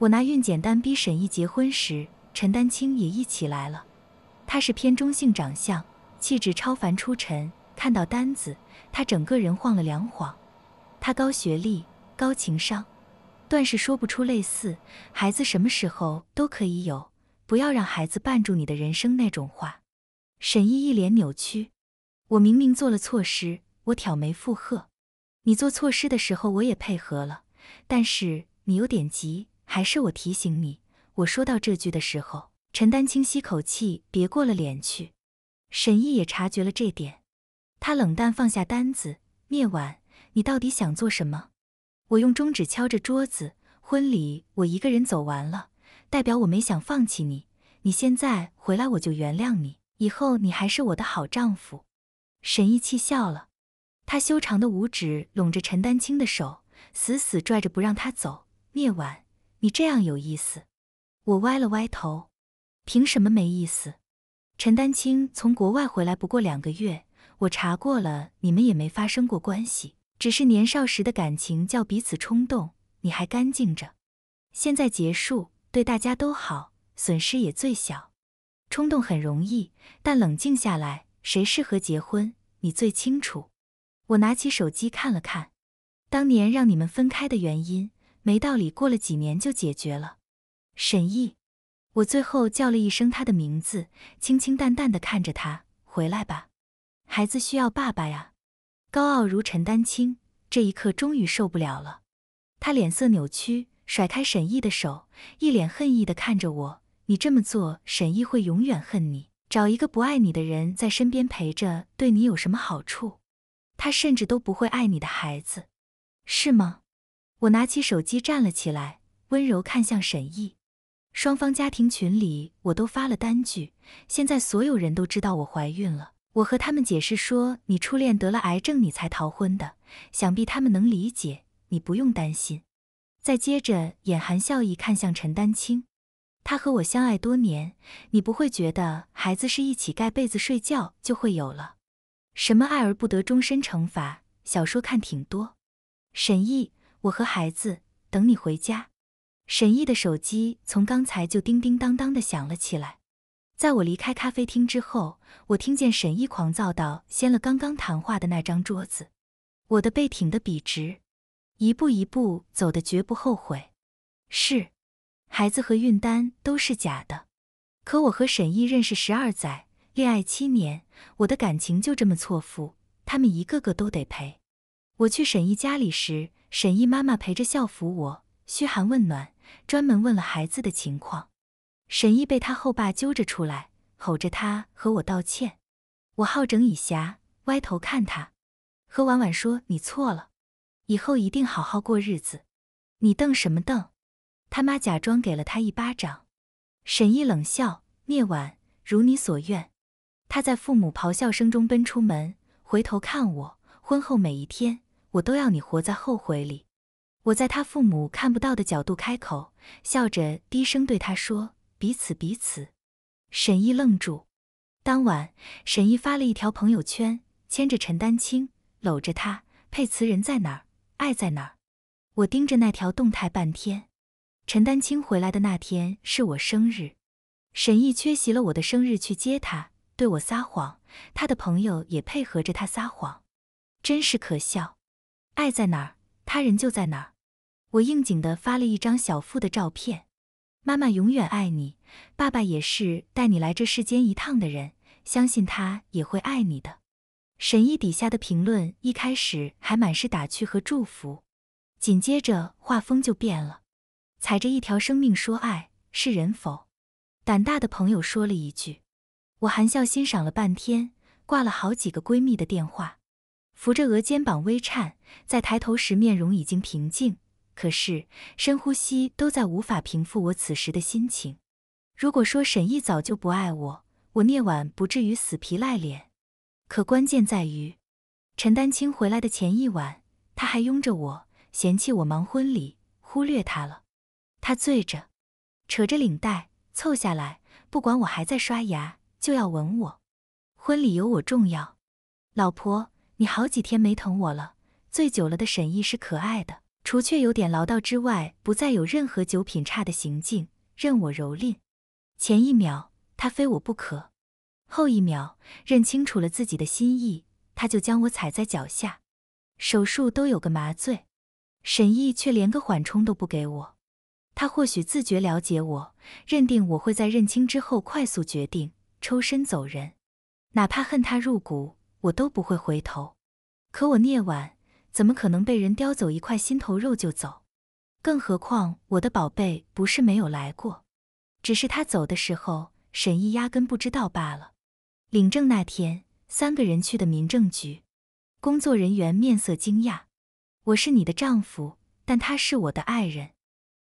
我拿孕检单逼沈毅结婚时，陈丹青也一起来了。他是偏中性长相，气质超凡出尘。看到单子，他整个人晃了两晃。他高学历、高情商，断是说不出类似“孩子什么时候都可以有，不要让孩子绊住你的人生”那种话。沈毅一脸扭曲。我明明做了措施，我挑眉附和。你做措施的时候，我也配合了，但是你有点急。还是我提醒你，我说到这句的时候，陈丹青吸口气，别过了脸去。沈毅也察觉了这点，他冷淡放下单子。聂婉，你到底想做什么？我用中指敲着桌子，婚礼我一个人走完了，代表我没想放弃你。你现在回来，我就原谅你，以后你还是我的好丈夫。沈毅气笑了，他修长的五指拢着陈丹青的手，死死拽着不让他走。聂婉，你这样有意思，我歪了歪头。凭什么没意思？陈丹青从国外回来不过两个月，我查过了，你们也没发生过关系，只是年少时的感情叫彼此冲动。你还干净着，现在结束对大家都好，损失也最小。冲动很容易，但冷静下来，谁适合结婚，你最清楚。我拿起手机看了看，当年让你们分开的原因。没道理，过了几年就解决了。沈译，我最后叫了一声他的名字，清清淡淡的看着他，回来吧，孩子需要爸爸呀。高傲如陈丹青，这一刻终于受不了了。他脸色扭曲，甩开沈译的手，一脸恨意的看着我：“你这么做，沈译会永远恨你。找一个不爱你的人在身边陪着，对你有什么好处？他甚至都不会爱你的孩子，是吗？”我拿起手机，站了起来，温柔看向沈毅。双方家庭群里我都发了单据，现在所有人都知道我怀孕了。我和他们解释说，你初恋得了癌症，你才逃婚的，想必他们能理解，你不用担心。再接着，眼含笑意看向陈丹青，他和我相爱多年，你不会觉得孩子是一起盖被子睡觉就会有了？什么爱而不得，终身惩罚？小说看挺多，沈毅。我和孩子等你回家。沈译的手机从刚才就叮叮当当的响了起来。在我离开咖啡厅之后，我听见沈译狂躁到掀了刚刚谈话的那张桌子。我的背挺得笔直，一步一步走的绝不后悔。是，孩子和运单都是假的。可我和沈译认识十二载，恋爱七年，我的感情就这么错付，他们一个个都得赔。我去沈译家里时。沈毅妈妈陪着笑服我嘘寒问暖，专门问了孩子的情况。沈毅被他后爸揪着出来，吼着他和我道歉。我好整以暇，歪头看他，和婉婉说：“你错了，以后一定好好过日子。”你瞪什么瞪？他妈假装给了他一巴掌。沈毅冷笑：“聂婉，如你所愿。”他在父母咆哮声中奔出门，回头看我。婚后每一天。我都要你活在后悔里。我在他父母看不到的角度开口，笑着低声对他说：“彼此彼此。”沈译愣住。当晚，沈译发了一条朋友圈，牵着陈丹青，搂着他，佩词：“人在哪儿，爱在哪儿。”我盯着那条动态半天。陈丹青回来的那天是我生日，沈译缺席了我的生日去接他，对我撒谎，他的朋友也配合着他撒谎，真是可笑。爱在哪儿，他人就在哪儿。我应景的发了一张小腹的照片。妈妈永远爱你，爸爸也是带你来这世间一趟的人，相信他也会爱你的。沈译底下的评论一开始还满是打趣和祝福，紧接着画风就变了，踩着一条生命说爱是人否？胆大的朋友说了一句，我含笑欣赏了半天，挂了好几个闺蜜的电话。扶着额肩膀微颤，在抬头时面容已经平静，可是深呼吸都在无法平复我此时的心情。如果说沈毅早就不爱我，我聂婉不至于死皮赖脸。可关键在于，陈丹青回来的前一晚，他还拥着我，嫌弃我忙婚礼忽略他了。他醉着，扯着领带凑下来，不管我还在刷牙，就要吻我。婚礼有我重要，老婆。你好几天没疼我了，醉酒了的沈毅是可爱的，除却有点唠叨之外，不再有任何酒品差的行径，任我蹂躏。前一秒他非我不可，后一秒认清楚了自己的心意，他就将我踩在脚下。手术都有个麻醉，沈毅却连个缓冲都不给我。他或许自觉了解我，认定我会在认清之后快速决定抽身走人，哪怕恨他入骨。我都不会回头，可我聂婉怎么可能被人叼走一块心头肉就走？更何况我的宝贝不是没有来过，只是他走的时候，沈毅压根不知道罢了。领证那天，三个人去的民政局，工作人员面色惊讶：“我是你的丈夫，但他是我的爱人。”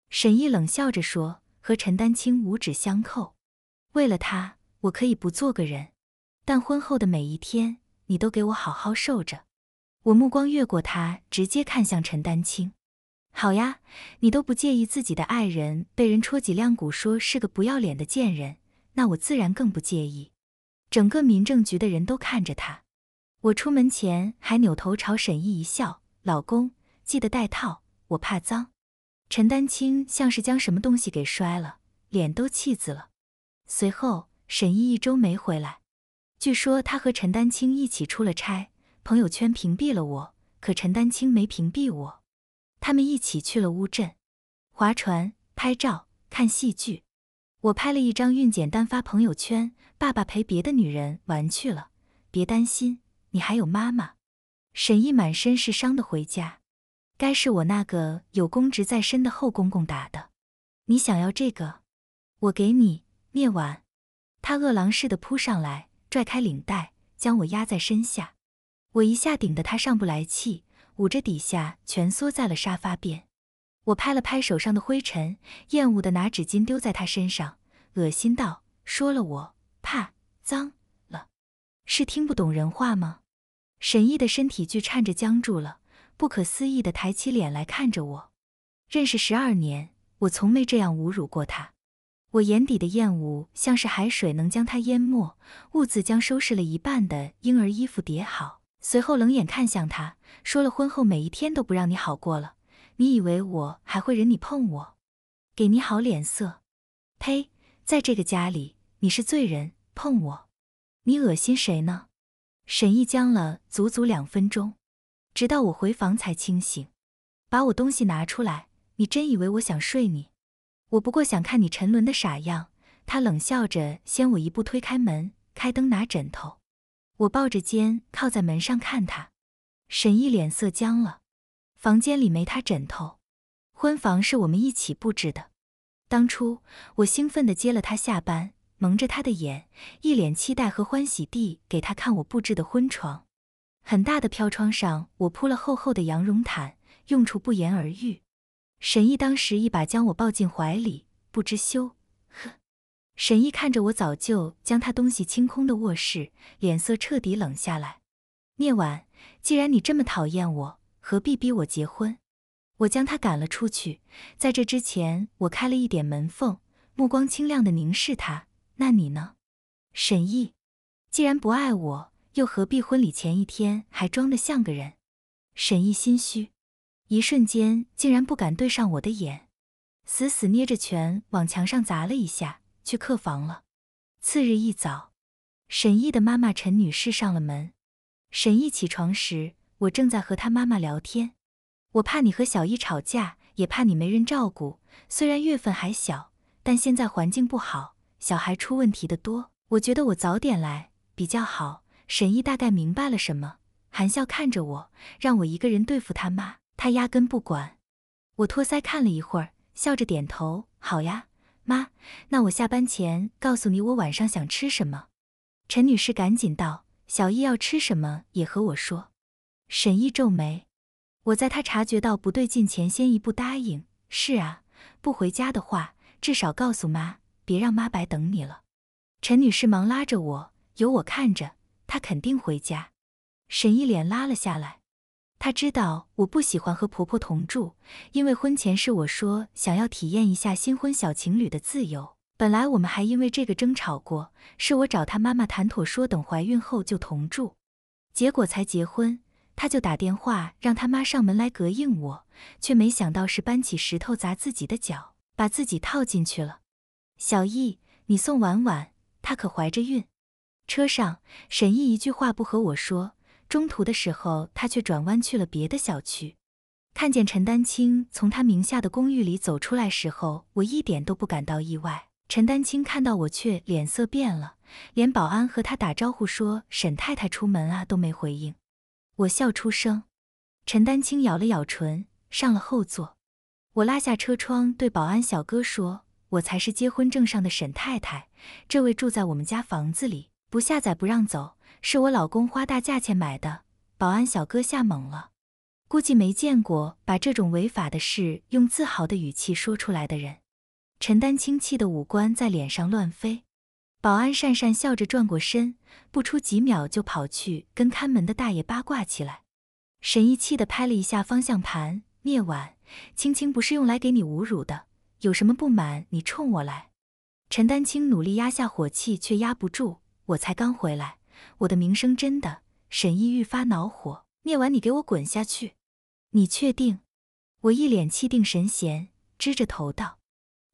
沈毅冷笑着说：“和陈丹青五指相扣，为了他，我可以不做个人，但婚后的每一天。”你都给我好好受着。我目光越过他，直接看向陈丹青。好呀，你都不介意自己的爱人被人戳脊梁骨，说是个不要脸的贱人，那我自然更不介意。整个民政局的人都看着他。我出门前还扭头朝沈译一笑：“老公，记得带套，我怕脏。”陈丹青像是将什么东西给摔了，脸都气紫了。随后，沈译一周没回来。据说他和陈丹青一起出了差，朋友圈屏蔽了我，可陈丹青没屏蔽我，他们一起去了乌镇，划船、拍照、看戏剧。我拍了一张孕检单发朋友圈，爸爸陪别的女人玩去了，别担心，你还有妈妈。沈译满身是伤的回家，该是我那个有公职在身的后公公打的。你想要这个，我给你聂碗。他饿狼似的扑上来。拽开领带，将我压在身下，我一下顶得他上不来气，捂着底下蜷缩在了沙发边。我拍了拍手上的灰尘，厌恶的拿纸巾丢在他身上，恶心道：“说了我怕脏了，是听不懂人话吗？”沈译的身体剧颤着僵住了，不可思议的抬起脸来看着我。认识十二年，我从没这样侮辱过他。我眼底的厌恶，像是海水能将它淹没。兀自将收拾了一半的婴儿衣服叠好，随后冷眼看向他，说了：“婚后每一天都不让你好过了，你以为我还会忍你碰我，给你好脸色？呸，在这个家里，你是罪人。碰我，你恶心谁呢？”沈毅僵了足足两分钟，直到我回房才清醒，把我东西拿出来。你真以为我想睡你？我不过想看你沉沦的傻样。他冷笑着，先我一步推开门，开灯拿枕头。我抱着肩靠在门上看他。沈毅脸色僵了。房间里没他枕头。婚房是我们一起布置的。当初我兴奋地接了他下班，蒙着他的眼，一脸期待和欢喜地给他看我布置的婚床。很大的飘窗上，我铺了厚厚的羊绒毯，用处不言而喻。沈毅当时一把将我抱进怀里，不知羞，呵。沈毅看着我早就将他东西清空的卧室，脸色彻底冷下来。聂婉，既然你这么讨厌我，何必逼我结婚？我将他赶了出去。在这之前，我开了一点门缝，目光清亮的凝视他。那你呢，沈毅？既然不爱我，又何必婚礼前一天还装得像个人？沈毅心虚。一瞬间竟然不敢对上我的眼，死死捏着拳往墙上砸了一下，去客房了。次日一早，沈毅的妈妈陈女士上了门。沈毅起床时，我正在和他妈妈聊天。我怕你和小易吵架，也怕你没人照顾。虽然月份还小，但现在环境不好，小孩出问题的多。我觉得我早点来比较好。沈毅大概明白了什么，含笑看着我，让我一个人对付他妈。他压根不管，我托腮看了一会儿，笑着点头：“好呀，妈，那我下班前告诉你我晚上想吃什么。”陈女士赶紧道：“小易要吃什么也和我说。”沈毅皱眉，我在他察觉到不对劲前先一步答应：“是啊，不回家的话，至少告诉妈，别让妈白等你了。”陈女士忙拉着我：“有我看着，她肯定回家。”沈毅脸拉了下来。他知道我不喜欢和婆婆同住，因为婚前是我说想要体验一下新婚小情侣的自由。本来我们还因为这个争吵过，是我找他妈妈谈妥说等怀孕后就同住，结果才结婚他就打电话让他妈上门来膈应我，却没想到是搬起石头砸自己的脚，把自己套进去了。小易，你送婉婉，她可怀着孕。车上，沈毅一句话不和我说。中途的时候，他却转弯去了别的小区。看见陈丹青从他名下的公寓里走出来时候，我一点都不感到意外。陈丹青看到我，却脸色变了，连保安和他打招呼说“沈太太出门啊”，都没回应。我笑出声。陈丹青咬了咬唇，上了后座。我拉下车窗，对保安小哥说：“我才是结婚证上的沈太太，这位住在我们家房子里，不下载不让走。”是我老公花大价钱买的，保安小哥吓懵了，估计没见过把这种违法的事用自豪的语气说出来的人。陈丹青气的五官在脸上乱飞，保安讪讪笑着转过身，不出几秒就跑去跟看门的大爷八卦起来。沈毅气得拍了一下方向盘，聂婉，青青不是用来给你侮辱的，有什么不满你冲我来。陈丹青努力压下火气，却压不住，我才刚回来。我的名声真的，沈译愈发恼火。聂婉，你给我滚下去！你确定？我一脸气定神闲，支着头道：“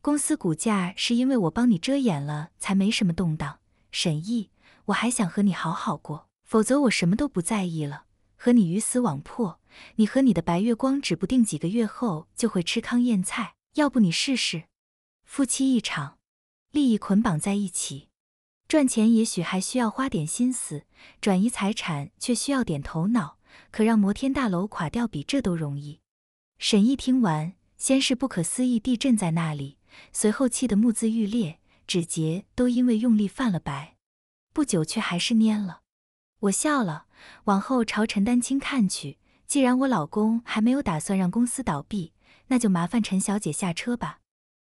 公司股价是因为我帮你遮掩了，才没什么动荡。沈译，我还想和你好好过，否则我什么都不在意了，和你鱼死网破。你和你的白月光，指不定几个月后就会吃糠咽菜。要不你试试？夫妻一场，利益捆绑在一起。”赚钱也许还需要花点心思，转移财产却需要点头脑。可让摩天大楼垮掉比这都容易。沈译听完，先是不可思议地震在那里，随后气得目眦欲裂，指节都因为用力泛了白。不久却还是蔫了。我笑了，往后朝陈丹青看去。既然我老公还没有打算让公司倒闭，那就麻烦陈小姐下车吧，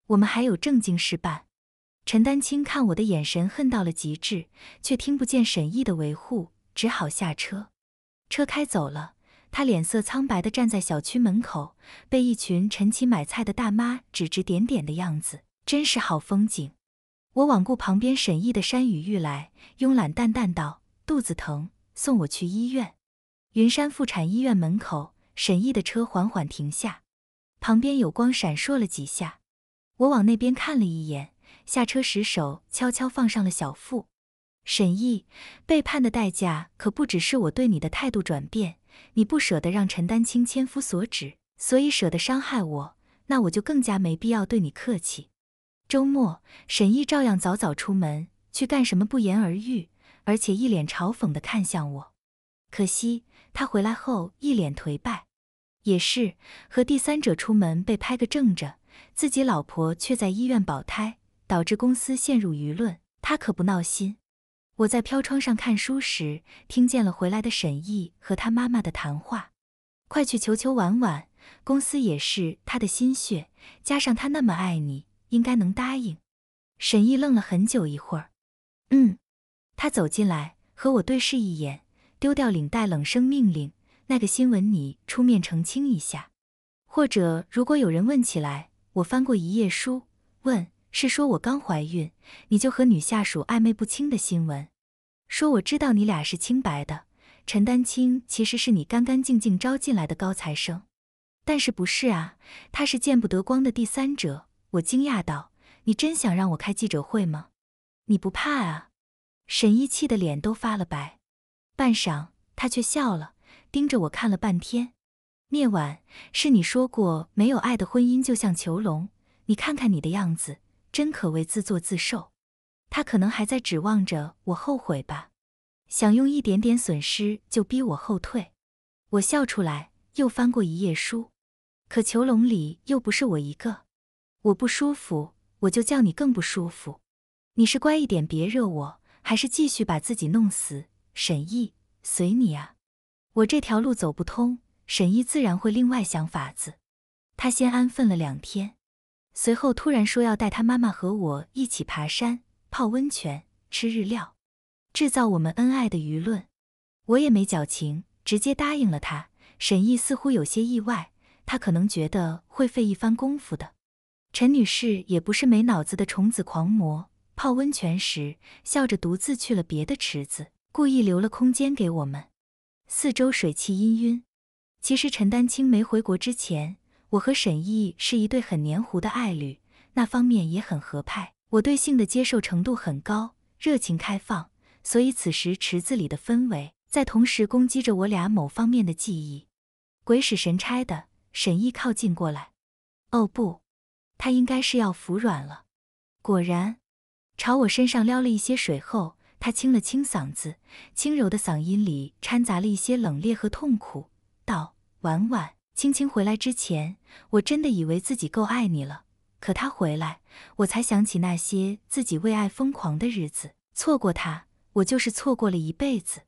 我们还有正经事办。陈丹青看我的眼神恨到了极致，却听不见沈译的维护，只好下车。车开走了，他脸色苍白地站在小区门口，被一群晨起买菜的大妈指指点点的样子，真是好风景。我罔顾旁边沈译的山雨欲来，慵懒淡淡道：“肚子疼，送我去医院。”云山妇产医院门口，沈译的车缓缓停下，旁边有光闪烁了几下，我往那边看了一眼。下车时，手悄悄放上了小腹。沈译背叛的代价可不只是我对你的态度转变，你不舍得让陈丹青千夫所指，所以舍得伤害我，那我就更加没必要对你客气。周末，沈译照样早早出门去干什么，不言而喻，而且一脸嘲讽地看向我。可惜他回来后一脸颓败，也是和第三者出门被拍个正着，自己老婆却在医院保胎。导致公司陷入舆论，他可不闹心。我在飘窗上看书时，听见了回来的沈毅和他妈妈的谈话。快去求求婉婉，公司也是他的心血，加上他那么爱你，应该能答应。沈毅愣了很久，一会儿，嗯，他走进来和我对视一眼，丢掉领带，冷声命令：“那个新闻你出面澄清一下，或者如果有人问起来，我翻过一页书问。”是说我刚怀孕，你就和女下属暧昧不清的新闻。说我知道你俩是清白的，陈丹青其实是你干干净净招进来的高材生，但是不是啊？他是见不得光的第三者。我惊讶道：“你真想让我开记者会吗？你不怕啊？”沈译气得脸都发了白，半晌，他却笑了，盯着我看了半天。聂晚，是你说过没有爱的婚姻就像囚笼，你看看你的样子。真可谓自作自受，他可能还在指望着我后悔吧，想用一点点损失就逼我后退。我笑出来，又翻过一页书。可囚笼里又不是我一个，我不舒服，我就叫你更不舒服。你是乖一点别惹我，还是继续把自己弄死？沈译，随你啊。我这条路走不通，沈译自然会另外想法子。他先安分了两天。随后突然说要带他妈妈和我一起爬山、泡温泉、吃日料，制造我们恩爱的舆论。我也没矫情，直接答应了他。沈译似乎有些意外，他可能觉得会费一番功夫的。陈女士也不是没脑子的虫子狂魔，泡温泉时笑着独自去了别的池子，故意留了空间给我们。四周水汽氤氲。其实陈丹青没回国之前。我和沈毅是一对很黏糊的爱侣，那方面也很合拍。我对性的接受程度很高，热情开放，所以此时池子里的氛围在同时攻击着我俩某方面的记忆。鬼使神差的，沈毅靠近过来。哦不，他应该是要服软了。果然，朝我身上撩了一些水后，他清了清嗓子，轻柔的嗓音里掺杂了一些冷冽和痛苦，道：“婉婉。”青青回来之前，我真的以为自己够爱你了。可他回来，我才想起那些自己为爱疯狂的日子。错过他，我就是错过了一辈子。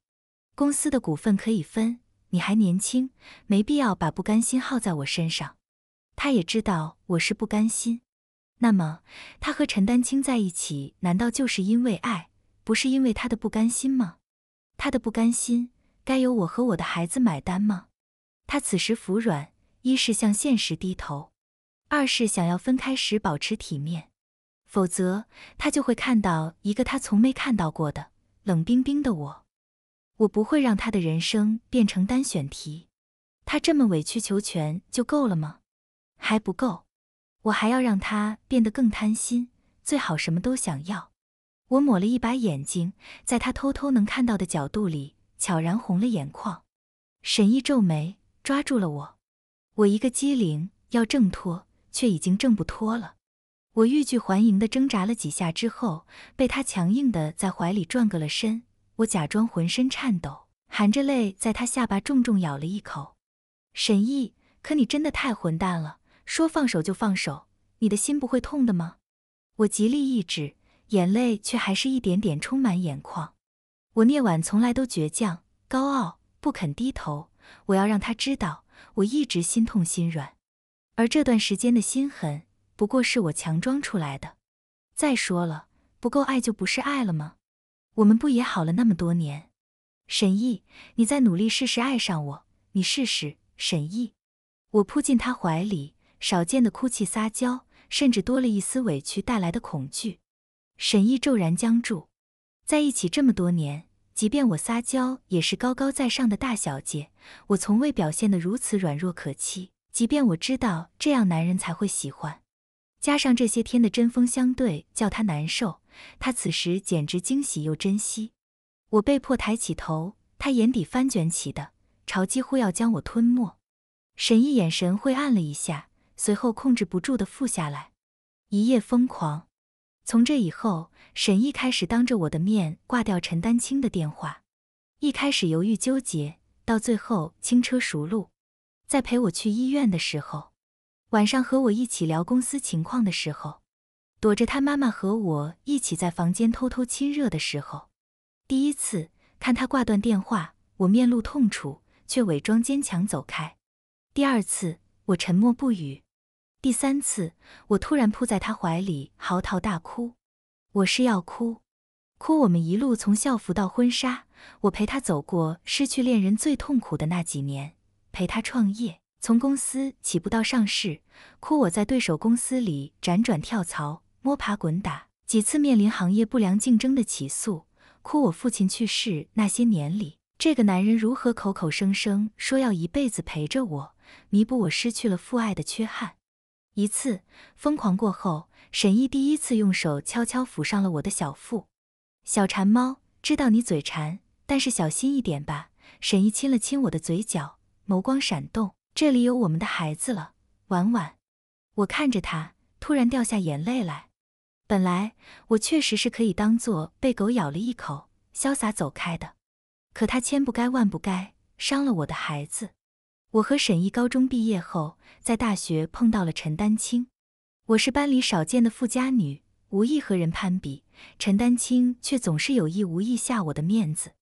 公司的股份可以分，你还年轻，没必要把不甘心耗在我身上。他也知道我是不甘心。那么，他和陈丹青在一起，难道就是因为爱，不是因为他的不甘心吗？他的不甘心，该由我和我的孩子买单吗？他此时服软，一是向现实低头，二是想要分开时保持体面，否则他就会看到一个他从没看到过的冷冰冰的我。我不会让他的人生变成单选题，他这么委曲求全就够了吗？还不够，我还要让他变得更贪心，最好什么都想要。我抹了一把眼睛，在他偷偷能看到的角度里悄然红了眼眶。沈译皱眉。抓住了我，我一个机灵要挣脱，却已经挣不脱了。我欲拒还迎地挣扎了几下之后，被他强硬的在怀里转个了身。我假装浑身颤抖，含着泪在他下巴重重咬了一口。沈毅，可你真的太混蛋了，说放手就放手，你的心不会痛的吗？我极力抑制，眼泪却还是一点点充满眼眶。我聂晚从来都倔强、高傲，不肯低头。我要让他知道，我一直心痛心软，而这段时间的心狠，不过是我强装出来的。再说了，不够爱就不是爱了吗？我们不也好了那么多年？沈译，你再努力试试爱上我，你试试。沈译，我扑进他怀里，少见的哭泣撒娇，甚至多了一丝委屈带来的恐惧。沈译骤然僵住，在一起这么多年。即便我撒娇，也是高高在上的大小姐，我从未表现得如此软弱可欺。即便我知道这样男人才会喜欢，加上这些天的针锋相对，叫他难受。他此时简直惊喜又珍惜。我被迫抬起头，他眼底翻卷起的潮几乎要将我吞没。沈毅眼神晦暗了一下，随后控制不住的覆下来，一夜疯狂。从这以后，沈毅开始当着我的面挂掉陈丹青的电话，一开始犹豫纠结，到最后轻车熟路。在陪我去医院的时候，晚上和我一起聊公司情况的时候，躲着他妈妈和我一起在房间偷偷亲热的时候，第一次看他挂断电话，我面露痛楚，却伪装坚强走开；第二次，我沉默不语。第三次，我突然扑在他怀里，嚎啕大哭。我是要哭，哭我们一路从校服到婚纱，我陪他走过失去恋人最痛苦的那几年，陪他创业，从公司起步到上市，哭我在对手公司里辗转跳槽，摸爬滚打，几次面临行业不良竞争的起诉，哭我父亲去世那些年里，这个男人如何口口声声说要一辈子陪着我，弥补我失去了父爱的缺憾。一次疯狂过后，沈译第一次用手悄悄抚上了我的小腹。小馋猫，知道你嘴馋，但是小心一点吧。沈译亲了亲我的嘴角，眸光闪动，这里有我们的孩子了，婉婉。我看着他，突然掉下眼泪来。本来我确实是可以当做被狗咬了一口，潇洒走开的，可他千不该万不该，伤了我的孩子。我和沈毅高中毕业后，在大学碰到了陈丹青。我是班里少见的富家女，无意和人攀比，陈丹青却总是有意无意下我的面子。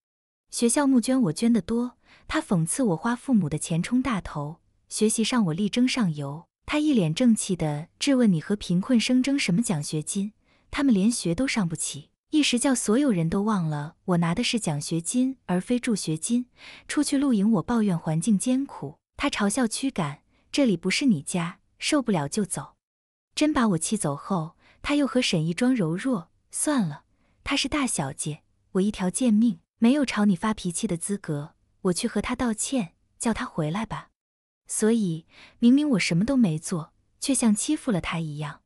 学校募捐，我捐得多，他讽刺我花父母的钱充大头；学习上，我力争上游，他一脸正气地质问：“你和贫困生争什么奖学金？他们连学都上不起。”一时叫所有人都忘了我拿的是奖学金而非助学金。出去露营，我抱怨环境艰苦。他嘲笑驱赶，这里不是你家，受不了就走。真把我气走后，他又和沈毅装柔弱。算了，她是大小姐，我一条贱命没有朝你发脾气的资格。我去和他道歉，叫他回来吧。所以明明我什么都没做，却像欺负了他一样。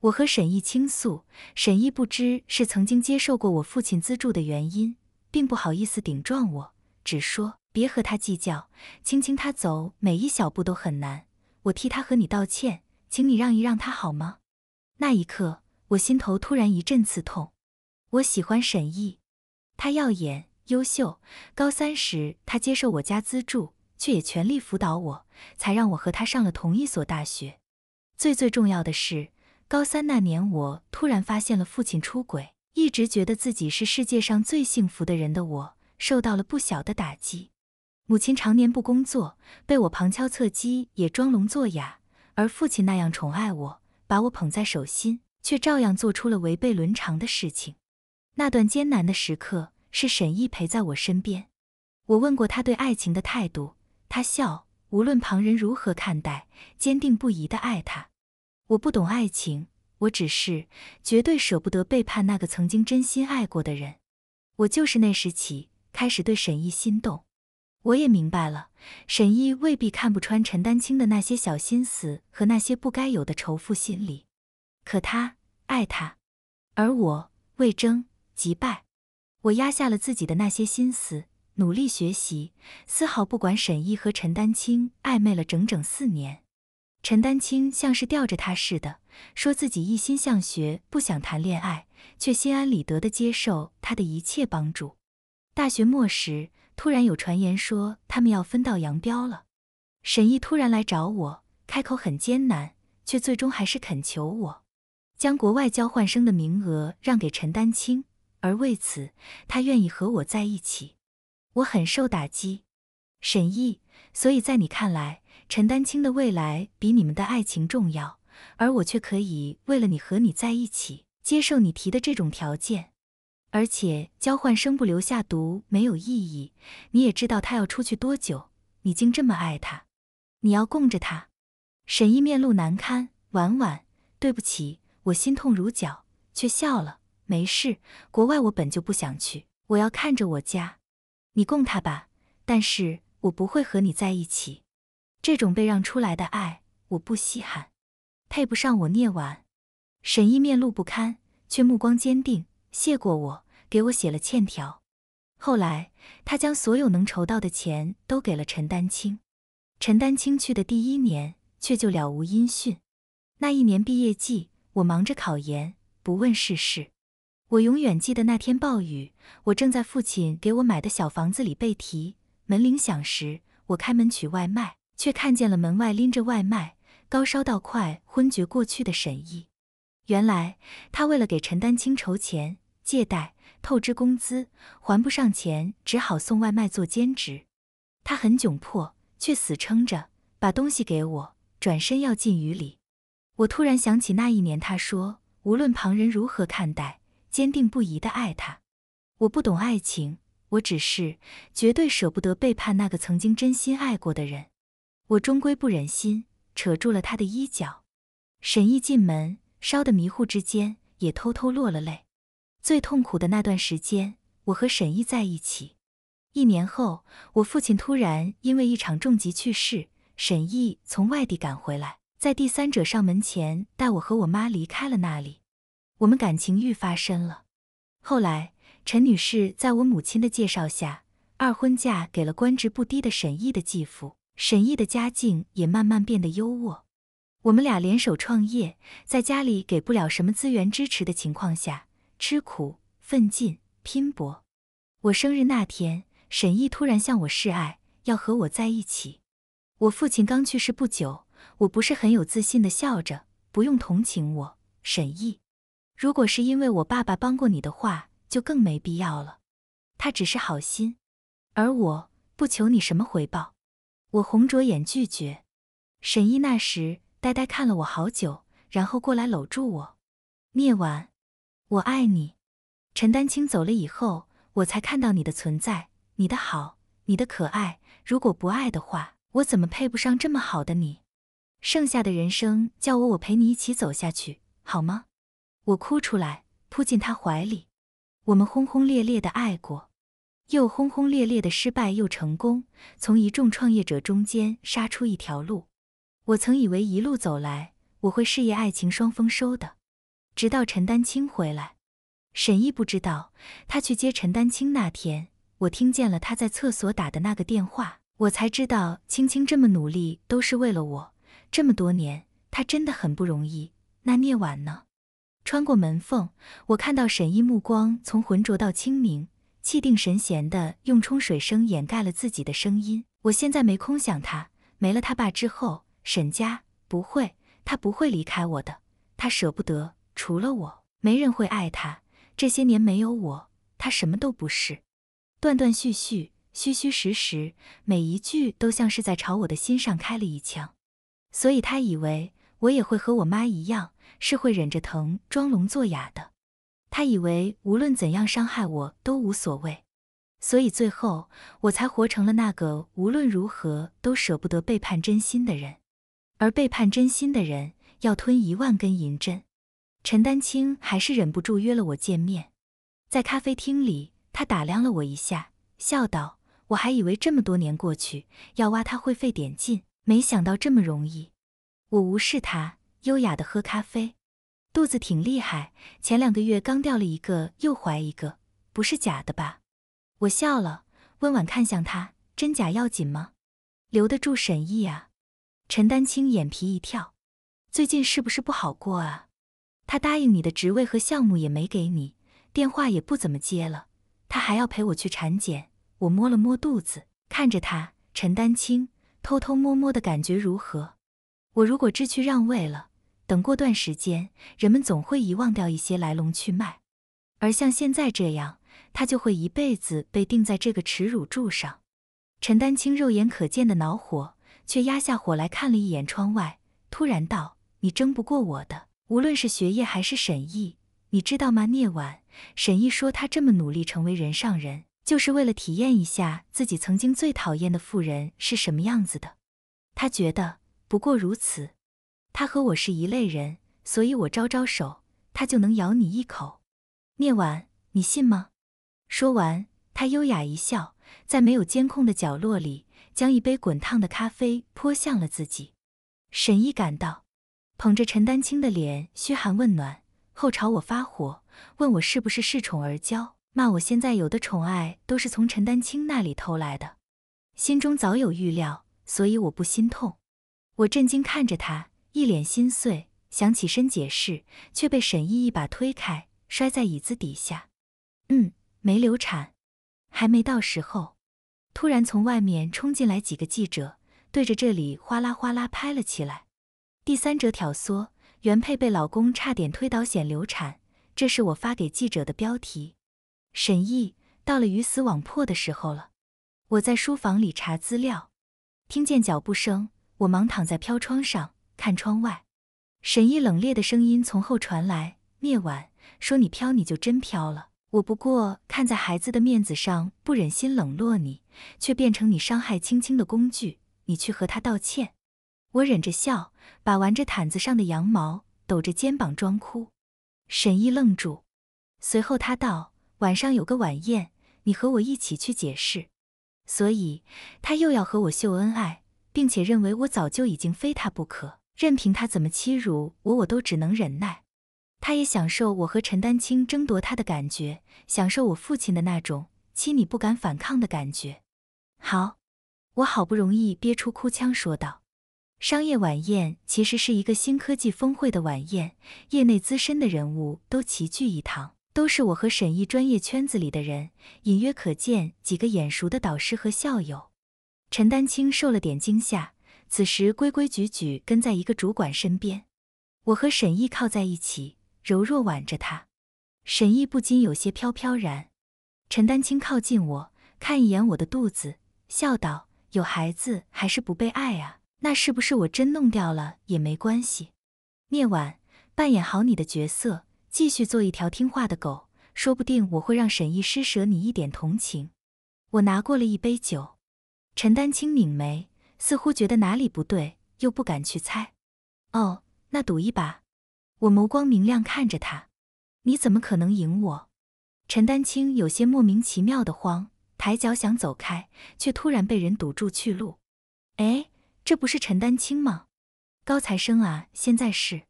我和沈毅倾诉，沈毅不知是曾经接受过我父亲资助的原因，并不好意思顶撞我，只说。别和他计较，青青他走每一小步都很难。我替他和你道歉，请你让一让他好吗？那一刻，我心头突然一阵刺痛。我喜欢沈毅，他耀眼优秀。高三时，他接受我家资助，却也全力辅导我，才让我和他上了同一所大学。最最重要的是，高三那年，我突然发现了父亲出轨。一直觉得自己是世界上最幸福的人的我，受到了不小的打击。母亲常年不工作，被我旁敲侧击也装聋作哑，而父亲那样宠爱我，把我捧在手心，却照样做出了违背伦常的事情。那段艰难的时刻，是沈毅陪在我身边。我问过他对爱情的态度，他笑，无论旁人如何看待，坚定不移的爱他。我不懂爱情，我只是绝对舍不得背叛那个曾经真心爱过的人。我就是那时起开始对沈毅心动。我也明白了，沈译未必看不穿陈丹青的那些小心思和那些不该有的仇富心理，可他爱他，而我魏征即败。我压下了自己的那些心思，努力学习，丝毫不管沈译和陈丹青暧昧了整整四年。陈丹青像是吊着他似的，说自己一心向学，不想谈恋爱，却心安理得地接受他的一切帮助。大学末时。突然有传言说他们要分道扬镳了。沈译突然来找我，开口很艰难，却最终还是恳求我将国外交换生的名额让给陈丹青，而为此他愿意和我在一起。我很受打击，沈译，所以在你看来，陈丹青的未来比你们的爱情重要，而我却可以为了你和你在一起，接受你提的这种条件。而且交换生不留下毒没有意义。你也知道他要出去多久，你竟这么爱他，你要供着他。沈译面露难堪，婉婉，对不起，我心痛如绞，却笑了。没事，国外我本就不想去，我要看着我家。你供他吧，但是我不会和你在一起。这种被让出来的爱，我不稀罕，配不上我聂婉。沈译面露不堪，却目光坚定。谢过我，给我写了欠条。后来，他将所有能筹到的钱都给了陈丹青。陈丹青去的第一年，却就了无音讯。那一年毕业季，我忙着考研，不问世事。我永远记得那天暴雨，我正在父亲给我买的小房子里背题，门铃响时，我开门取外卖，却看见了门外拎着外卖、高烧到快昏厥过去的沈毅。原来，他为了给陈丹青筹钱。借贷透支工资还不上钱，只好送外卖做兼职。他很窘迫，却死撑着把东西给我，转身要进雨里。我突然想起那一年，他说无论旁人如何看待，坚定不移的爱他。我不懂爱情，我只是绝对舍不得背叛那个曾经真心爱过的人。我终归不忍心，扯住了他的衣角。沈毅进门，烧得迷糊之间，也偷偷落了泪。最痛苦的那段时间，我和沈毅在一起。一年后，我父亲突然因为一场重疾去世。沈毅从外地赶回来，在第三者上门前，带我和我妈离开了那里。我们感情愈发深了。后来，陈女士在我母亲的介绍下，二婚嫁给了官职不低的沈毅的继父。沈毅的家境也慢慢变得优渥。我们俩联手创业，在家里给不了什么资源支持的情况下。吃苦、奋进、拼搏。我生日那天，沈译突然向我示爱，要和我在一起。我父亲刚去世不久，我不是很有自信的笑着，不用同情我。沈译，如果是因为我爸爸帮过你的话，就更没必要了。他只是好心，而我不求你什么回报。我红着眼拒绝。沈译那时呆呆看了我好久，然后过来搂住我。夜晚。我爱你，陈丹青走了以后，我才看到你的存在，你的好，你的可爱。如果不爱的话，我怎么配不上这么好的你？剩下的人生，叫我我陪你一起走下去，好吗？我哭出来，扑进他怀里。我们轰轰烈烈的爱过，又轰轰烈烈的失败，又成功，从一众创业者中间杀出一条路。我曾以为一路走来，我会事业爱情双丰收的。直到陈丹青回来，沈译不知道他去接陈丹青那天，我听见了他在厕所打的那个电话，我才知道青青这么努力都是为了我。这么多年，他真的很不容易。那聂婉呢？穿过门缝，我看到沈译目光从浑浊到清明，气定神闲的用冲水声掩盖了自己的声音。我现在没空想他，没了他爸之后，沈家不会，他不会离开我的，他舍不得。除了我，没人会爱他。这些年没有我，他什么都不是。断断续续，虚虚实实，每一句都像是在朝我的心上开了一枪。所以他以为我也会和我妈一样，是会忍着疼装聋作哑的。他以为无论怎样伤害我都无所谓，所以最后我才活成了那个无论如何都舍不得背叛真心的人。而背叛真心的人，要吞一万根银针。陈丹青还是忍不住约了我见面，在咖啡厅里，他打量了我一下，笑道：“我还以为这么多年过去，要挖他会费点劲，没想到这么容易。”我无视他，优雅地喝咖啡。肚子挺厉害，前两个月刚掉了一个，又怀一个，不是假的吧？我笑了，温婉看向他：“真假要紧吗？留得住沈毅啊？”陈丹青眼皮一跳：“最近是不是不好过啊？”他答应你的职位和项目也没给你，电话也不怎么接了。他还要陪我去产检。我摸了摸肚子，看着他，陈丹青，偷偷摸摸的感觉如何？我如果知趣让位了，等过段时间，人们总会遗忘掉一些来龙去脉。而像现在这样，他就会一辈子被钉在这个耻辱柱上。陈丹青肉眼可见的恼火，却压下火来看了一眼窗外，突然道：“你争不过我的。”无论是学业还是沈译，你知道吗？聂晚，沈译说他这么努力成为人上人，就是为了体验一下自己曾经最讨厌的富人是什么样子的。他觉得不过如此。他和我是一类人，所以我招招手，他就能咬你一口。聂晚，你信吗？说完，他优雅一笑，在没有监控的角落里，将一杯滚烫的咖啡泼向了自己。沈译感到。捧着陈丹青的脸嘘寒问暖，后朝我发火，问我是不是恃宠而骄，骂我现在有的宠爱都是从陈丹青那里偷来的。心中早有预料，所以我不心痛。我震惊看着他，一脸心碎，想起身解释，却被沈毅一把推开，摔在椅子底下。嗯，没流产，还没到时候。突然从外面冲进来几个记者，对着这里哗啦哗啦拍了起来。第三者挑唆，原配被老公差点推倒险流产，这是我发给记者的标题。沈毅，到了鱼死网破的时候了。我在书房里查资料，听见脚步声，我忙躺在飘窗上看窗外。沈毅冷冽的声音从后传来：“灭晚，说你飘你就真飘了。我不过看在孩子的面子上，不忍心冷落你，却变成你伤害青青的工具。你去和他道歉。”我忍着笑，把玩着毯子上的羊毛，抖着肩膀装哭。沈译愣住，随后他道：“晚上有个晚宴，你和我一起去解释。”所以他又要和我秀恩爱，并且认为我早就已经非他不可，任凭他怎么欺辱我，我都只能忍耐。他也享受我和陈丹青争夺他的感觉，享受我父亲的那种欺你不敢反抗的感觉。好，我好不容易憋出哭腔说道。商业晚宴其实是一个新科技峰会的晚宴，业内资深的人物都齐聚一堂，都是我和沈毅专业圈子里的人，隐约可见几个眼熟的导师和校友。陈丹青受了点惊吓，此时规规矩矩跟在一个主管身边。我和沈毅靠在一起，柔弱挽着他，沈毅不禁有些飘飘然。陈丹青靠近我，看一眼我的肚子，笑道：“有孩子还是不被爱啊？”那是不是我真弄掉了也没关系？聂晚，扮演好你的角色，继续做一条听话的狗，说不定我会让沈译施舍你一点同情。我拿过了一杯酒。陈丹青拧眉，似乎觉得哪里不对，又不敢去猜。哦，那赌一把。我眸光明亮看着他，你怎么可能赢我？陈丹青有些莫名其妙的慌，抬脚想走开，却突然被人堵住去路。哎。这不是陈丹青吗？高材生啊！现在是，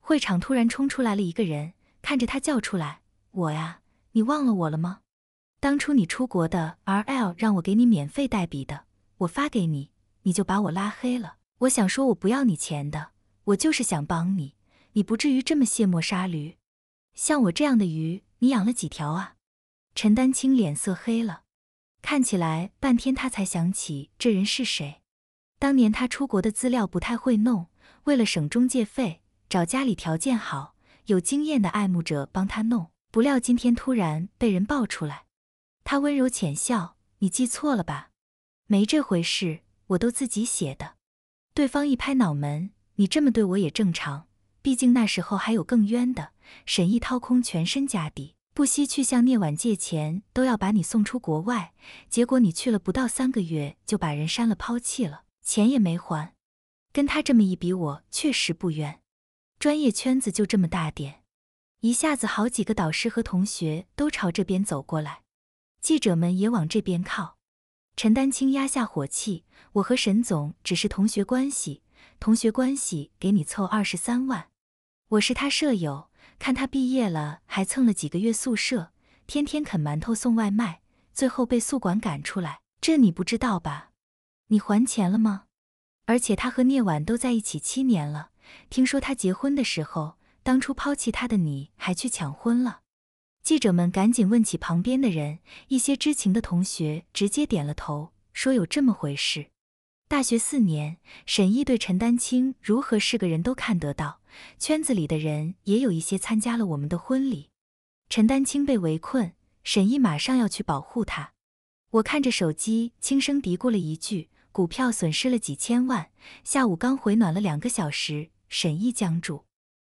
会场突然冲出来了一个人，看着他叫出来：“我呀，你忘了我了吗？当初你出国的 R L 让我给你免费代笔的，我发给你，你就把我拉黑了。我想说，我不要你钱的，我就是想帮你，你不至于这么卸磨杀驴。像我这样的鱼，你养了几条啊？”陈丹青脸色黑了，看起来半天他才想起这人是谁。当年他出国的资料不太会弄，为了省中介费，找家里条件好、有经验的爱慕者帮他弄。不料今天突然被人爆出来。他温柔浅笑：“你记错了吧？没这回事，我都自己写的。”对方一拍脑门：“你这么对我也正常，毕竟那时候还有更冤的。沈毅掏空全身家底，不惜去向聂婉借钱，都要把你送出国外。结果你去了不到三个月，就把人删了，抛弃了。”钱也没还，跟他这么一比，我确实不冤。专业圈子就这么大点，一下子好几个导师和同学都朝这边走过来，记者们也往这边靠。陈丹青压下火气：“我和沈总只是同学关系，同学关系给你凑二十三万。我是他舍友，看他毕业了还蹭了几个月宿舍，天天啃馒头送外卖，最后被宿管赶出来，这你不知道吧？”你还钱了吗？而且他和聂婉都在一起七年了。听说他结婚的时候，当初抛弃他的你还去抢婚了。记者们赶紧问起旁边的人，一些知情的同学直接点了头，说有这么回事。大学四年，沈毅对陈丹青如何是个人都看得到。圈子里的人也有一些参加了我们的婚礼。陈丹青被围困，沈毅马上要去保护他。我看着手机，轻声嘀咕了一句。股票损失了几千万，下午刚回暖了两个小时，沈毅僵住。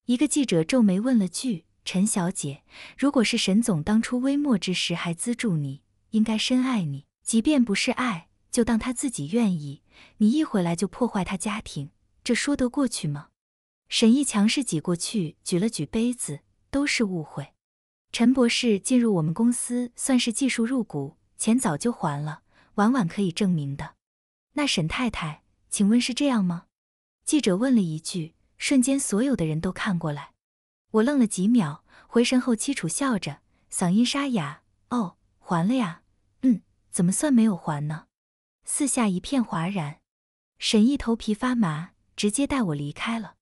一个记者皱眉问了句：“陈小姐，如果是沈总当初微末之时还资助你，应该深爱你；即便不是爱，就当他自己愿意。你一回来就破坏他家庭，这说得过去吗？”沈毅强势挤过去，举了举杯子：“都是误会。陈博士进入我们公司算是技术入股，钱早就还了，晚晚可以证明的。”那沈太太，请问是这样吗？记者问了一句，瞬间所有的人都看过来。我愣了几秒，回神后，戚楚笑着，嗓音沙哑：“哦，还了呀。嗯，怎么算没有还呢？”四下一片哗然。沈毅头皮发麻，直接带我离开了。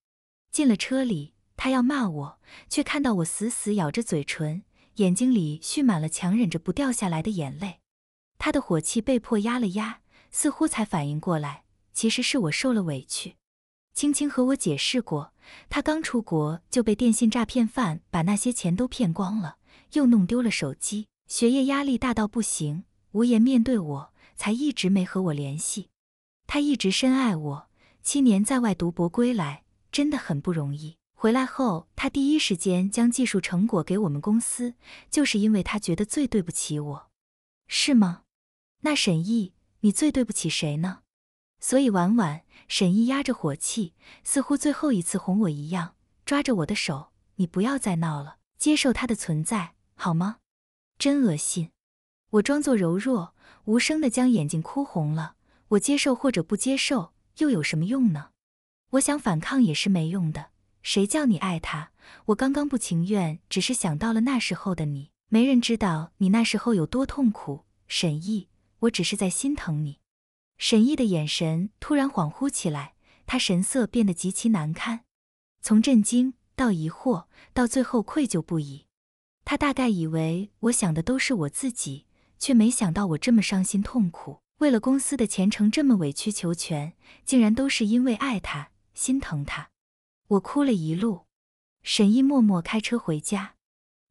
进了车里，他要骂我，却看到我死死咬着嘴唇，眼睛里蓄满了强忍着不掉下来的眼泪。他的火气被迫压了压。似乎才反应过来，其实是我受了委屈。青青和我解释过，她刚出国就被电信诈骗犯把那些钱都骗光了，又弄丢了手机，学业压力大到不行，无颜面对我，才一直没和我联系。她一直深爱我，七年在外读博归来，真的很不容易。回来后，他第一时间将技术成果给我们公司，就是因为他觉得最对不起我，是吗？那沈毅。你最对不起谁呢？所以婉婉，沈译压着火气，似乎最后一次哄我一样，抓着我的手：“你不要再闹了，接受他的存在，好吗？”真恶心！我装作柔弱，无声的将眼睛哭红了。我接受或者不接受，又有什么用呢？我想反抗也是没用的。谁叫你爱他？我刚刚不情愿，只是想到了那时候的你。没人知道你那时候有多痛苦，沈译。我只是在心疼你，沈毅的眼神突然恍惚起来，他神色变得极其难堪，从震惊到疑惑，到最后愧疚不已。他大概以为我想的都是我自己，却没想到我这么伤心痛苦，为了公司的前程这么委曲求全，竟然都是因为爱他，心疼他。我哭了一路，沈毅默默开车回家，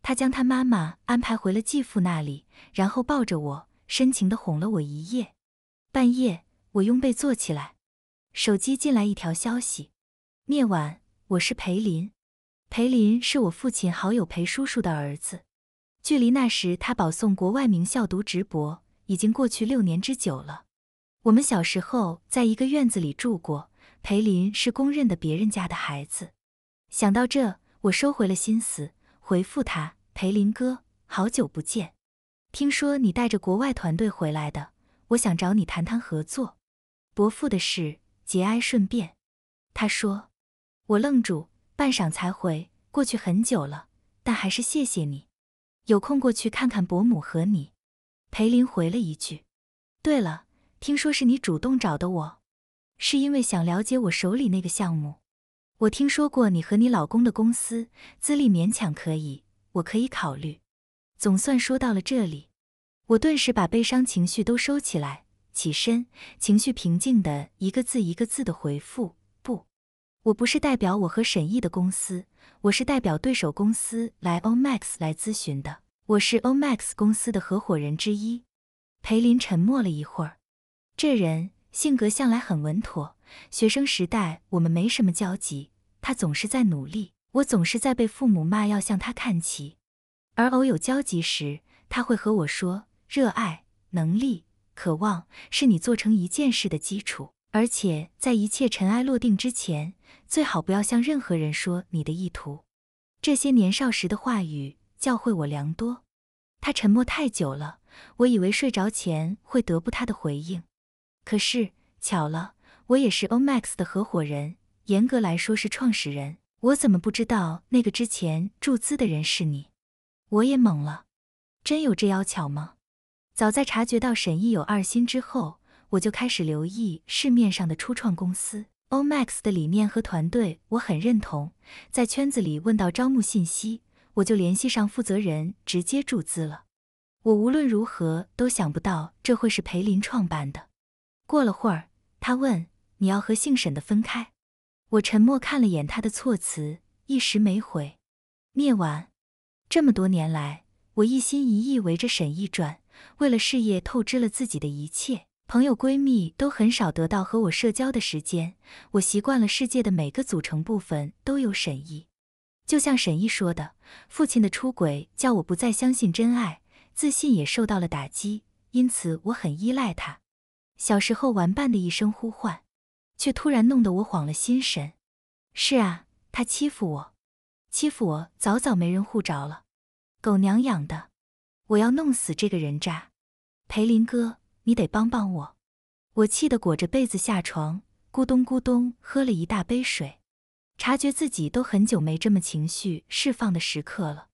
他将他妈妈安排回了继父那里，然后抱着我。深情地哄了我一夜，半夜我用被坐起来，手机进来一条消息：聂晚，我是裴林。裴林是我父亲好友裴叔叔的儿子，距离那时他保送国外名校读直博已经过去六年之久了。我们小时候在一个院子里住过，裴林是公认的别人家的孩子。想到这，我收回了心思，回复他：裴林哥，好久不见。听说你带着国外团队回来的，我想找你谈谈合作。伯父的事，节哀顺变。他说，我愣住，半晌才回。过去很久了，但还是谢谢你。有空过去看看伯母和你。裴林回了一句：“对了，听说是你主动找的我，是因为想了解我手里那个项目。我听说过你和你老公的公司，资历勉强可以，我可以考虑。”总算说到了这里，我顿时把悲伤情绪都收起来，起身，情绪平静的一个字一个字的回复：“不，我不是代表我和沈毅的公司，我是代表对手公司来 OMAX 来咨询的，我是 OMAX 公司的合伙人之一。”裴林沉默了一会儿，这人性格向来很稳妥。学生时代我们没什么交集，他总是在努力，我总是在被父母骂要向他看齐。而偶有交集时，他会和我说：“热爱、能力、渴望是你做成一件事的基础。而且，在一切尘埃落定之前，最好不要向任何人说你的意图。”这些年少时的话语，教会我良多。他沉默太久了，我以为睡着前会得不他的回应。可是巧了，我也是 OMAX 的合伙人，严格来说是创始人。我怎么不知道那个之前注资的人是你？我也懵了，真有这巧吗？早在察觉到沈译有二心之后，我就开始留意市面上的初创公司。Omax 的理念和团队我很认同，在圈子里问到招募信息，我就联系上负责人直接注资了。我无论如何都想不到这会是裴林创办的。过了会儿，他问：“你要和姓沈的分开？”我沉默看了眼他的措辞，一时没回。那晚。这么多年来，我一心一意围着沈译转，为了事业透支了自己的一切，朋友闺蜜都很少得到和我社交的时间。我习惯了世界的每个组成部分都有沈译，就像沈译说的，父亲的出轨叫我不再相信真爱，自信也受到了打击，因此我很依赖他。小时候玩伴的一声呼唤，却突然弄得我晃了心神。是啊，他欺负我。欺负我，早早没人护着了，狗娘养的！我要弄死这个人渣！裴林哥，你得帮帮我！我气得裹着被子下床，咕咚咕咚喝了一大杯水，察觉自己都很久没这么情绪释放的时刻了。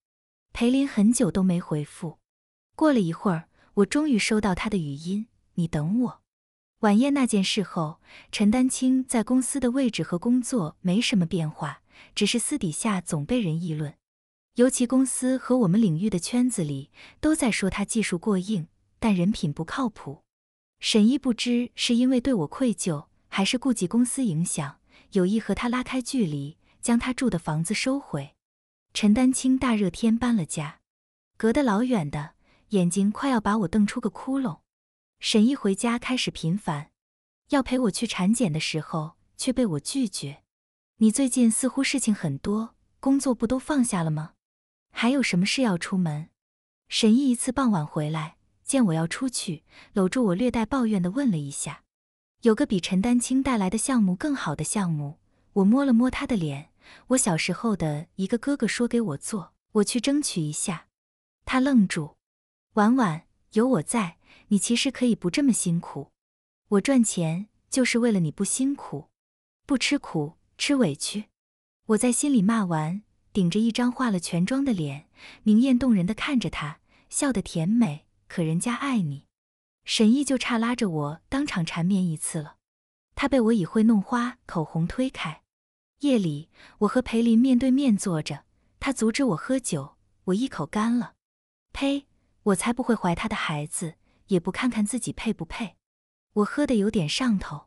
裴林很久都没回复，过了一会儿，我终于收到他的语音：“你等我。”晚宴那件事后，陈丹青在公司的位置和工作没什么变化。只是私底下总被人议论，尤其公司和我们领域的圈子里，都在说他技术过硬，但人品不靠谱。沈毅不知是因为对我愧疚，还是顾及公司影响，有意和他拉开距离，将他住的房子收回。陈丹青大热天搬了家，隔得老远的眼睛快要把我瞪出个窟窿。沈毅回家开始频繁，要陪我去产检的时候，却被我拒绝。你最近似乎事情很多，工作不都放下了吗？还有什么事要出门？沈毅一次傍晚回来，见我要出去，搂住我，略带抱怨的问了一下：“有个比陈丹青带来的项目更好的项目。”我摸了摸他的脸，我小时候的一个哥哥说给我做，我去争取一下。他愣住。婉婉，有我在，你其实可以不这么辛苦。我赚钱就是为了你不辛苦，不吃苦。吃委屈，我在心里骂完，顶着一张化了全妆的脸，明艳动人的看着他，笑得甜美。可人家爱你，沈毅就差拉着我当场缠绵一次了。他被我以会弄花口红推开。夜里，我和裴林面对面坐着，他阻止我喝酒，我一口干了。呸，我才不会怀他的孩子，也不看看自己配不配。我喝得有点上头。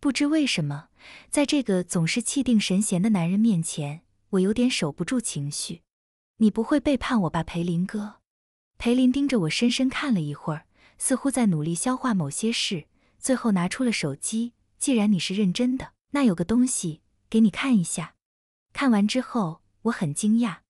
不知为什么，在这个总是气定神闲的男人面前，我有点守不住情绪。你不会背叛我吧，裴林哥？裴林盯着我，深深看了一会儿，似乎在努力消化某些事，最后拿出了手机。既然你是认真的，那有个东西给你看一下。看完之后，我很惊讶。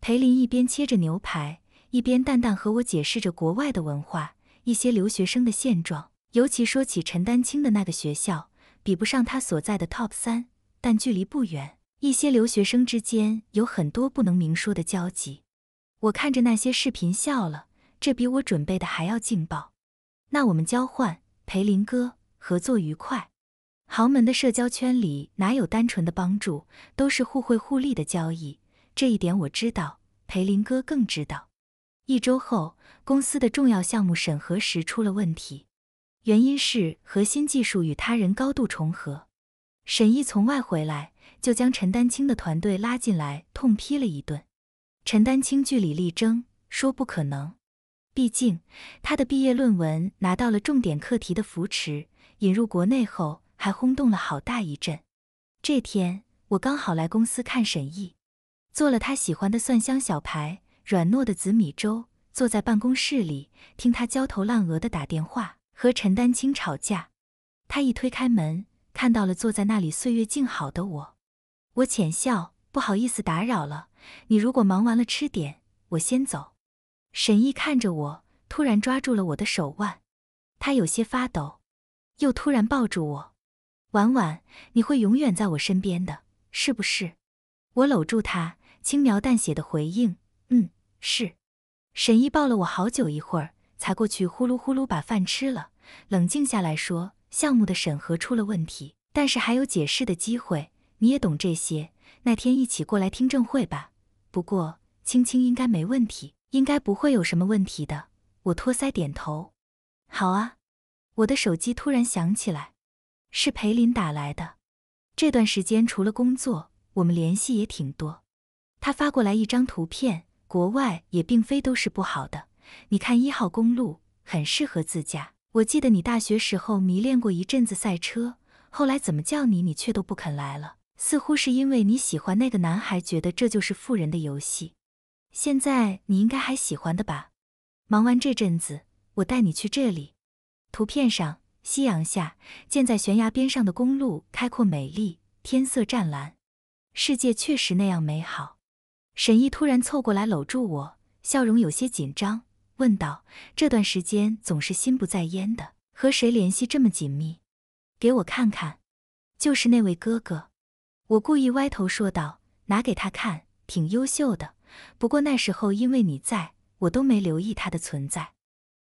裴林一边切着牛排，一边淡淡和我解释着国外的文化、一些留学生的现状，尤其说起陈丹青的那个学校。比不上他所在的 top 三，但距离不远。一些留学生之间有很多不能明说的交集。我看着那些视频笑了，这比我准备的还要劲爆。那我们交换，裴林哥，合作愉快。豪门的社交圈里哪有单纯的帮助，都是互惠互利的交易。这一点我知道，裴林哥更知道。一周后，公司的重要项目审核时出了问题。原因是核心技术与他人高度重合。沈毅从外回来，就将陈丹青的团队拉进来，痛批了一顿。陈丹青据理力争，说不可能。毕竟他的毕业论文拿到了重点课题的扶持，引入国内后还轰动了好大一阵。这天我刚好来公司看沈毅，做了他喜欢的蒜香小排、软糯的紫米粥，坐在办公室里听他焦头烂额的打电话。和陈丹青吵架，他一推开门，看到了坐在那里岁月静好的我。我浅笑，不好意思打扰了。你如果忙完了吃点，我先走。沈译看着我，突然抓住了我的手腕，他有些发抖，又突然抱住我。晚晚，你会永远在我身边的，是不是？我搂住他，轻描淡写的回应：“嗯，是。”沈译抱了我好久一会儿。才过去，呼噜呼噜把饭吃了，冷静下来说项目的审核出了问题，但是还有解释的机会。你也懂这些，那天一起过来听证会吧。不过青青应该没问题，应该不会有什么问题的。我托腮点头，好啊。我的手机突然响起来，是裴林打来的。这段时间除了工作，我们联系也挺多。他发过来一张图片，国外也并非都是不好的。你看一号公路很适合自驾。我记得你大学时候迷恋过一阵子赛车，后来怎么叫你，你却都不肯来了，似乎是因为你喜欢那个男孩，觉得这就是富人的游戏。现在你应该还喜欢的吧？忙完这阵子，我带你去这里。图片上，夕阳下，建在悬崖边上的公路开阔美丽，天色湛蓝，世界确实那样美好。沈译突然凑过来搂住我，笑容有些紧张。问道：“这段时间总是心不在焉的，和谁联系这么紧密？给我看看，就是那位哥哥。”我故意歪头说道：“拿给他看，挺优秀的。不过那时候因为你在，我都没留意他的存在。”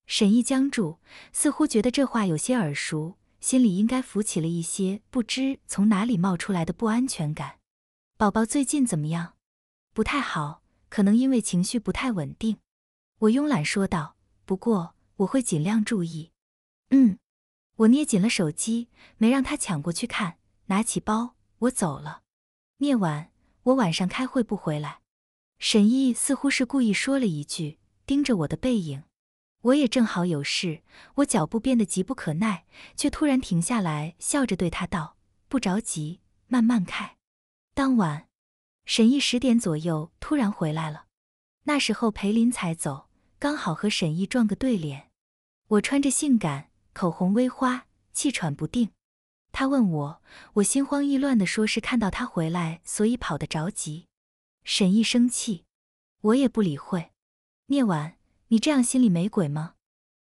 沈毅僵住，似乎觉得这话有些耳熟，心里应该浮起了一些不知从哪里冒出来的不安全感。“宝宝最近怎么样？不太好，可能因为情绪不太稳定。”我慵懒说道：“不过我会尽量注意。”嗯，我捏紧了手机，没让他抢过去看。拿起包，我走了。聂晚，我晚上开会不回来。沈译似乎是故意说了一句，盯着我的背影。我也正好有事，我脚步变得急不可耐，却突然停下来，笑着对他道：“不着急，慢慢开。”当晚，沈译十点左右突然回来了。那时候裴林才走，刚好和沈毅撞个对脸。我穿着性感，口红微花，气喘不定。他问我，我心慌意乱的说是看到他回来，所以跑得着急。沈毅生气，我也不理会。聂婉，你这样心里没鬼吗？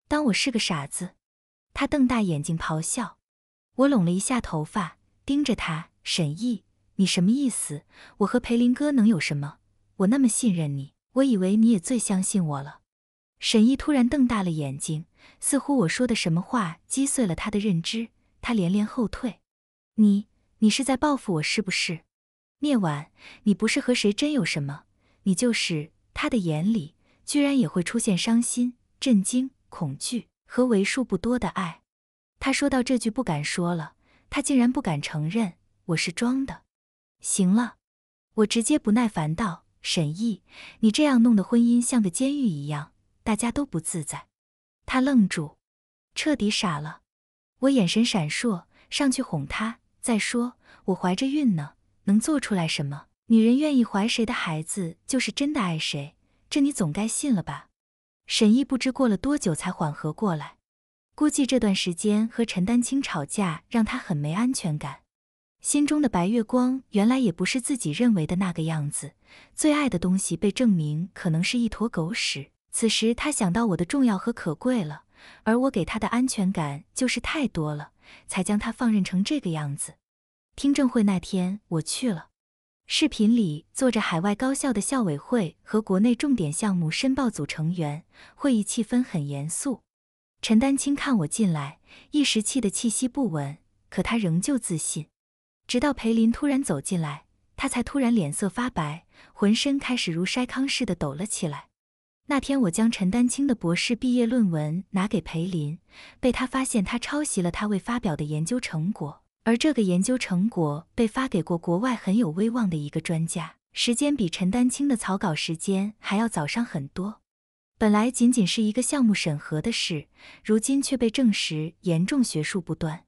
当我是个傻子？他瞪大眼睛咆哮。我拢了一下头发，盯着他。沈毅，你什么意思？我和裴林哥能有什么？我那么信任你。我以为你也最相信我了，沈译突然瞪大了眼睛，似乎我说的什么话击碎了他的认知，他连连后退。你，你是在报复我是不是？聂婉，你不是和谁真有什么，你就是他的眼里，居然也会出现伤心、震惊、恐惧和为数不多的爱。他说到这句不敢说了，他竟然不敢承认我是装的。行了，我直接不耐烦道。沈毅，你这样弄得婚姻像个监狱一样，大家都不自在。他愣住，彻底傻了。我眼神闪烁，上去哄他。再说，我怀着孕呢，能做出来什么？女人愿意怀谁的孩子，就是真的爱谁，这你总该信了吧？沈毅不知过了多久才缓和过来，估计这段时间和陈丹青吵架，让他很没安全感。心中的白月光原来也不是自己认为的那个样子，最爱的东西被证明可能是一坨狗屎。此时他想到我的重要和可贵了，而我给他的安全感就是太多了，才将他放任成这个样子。听证会那天我去了，视频里坐着海外高校的校委会和国内重点项目申报组成员，会议气氛很严肃。陈丹青看我进来，一时气得气息不稳，可他仍旧自信。直到裴林突然走进来，他才突然脸色发白，浑身开始如筛糠似的抖了起来。那天，我将陈丹青的博士毕业论文拿给裴林，被他发现他抄袭了他未发表的研究成果，而这个研究成果被发给过国外很有威望的一个专家，时间比陈丹青的草稿时间还要早上很多。本来仅仅是一个项目审核的事，如今却被证实严重学术不端。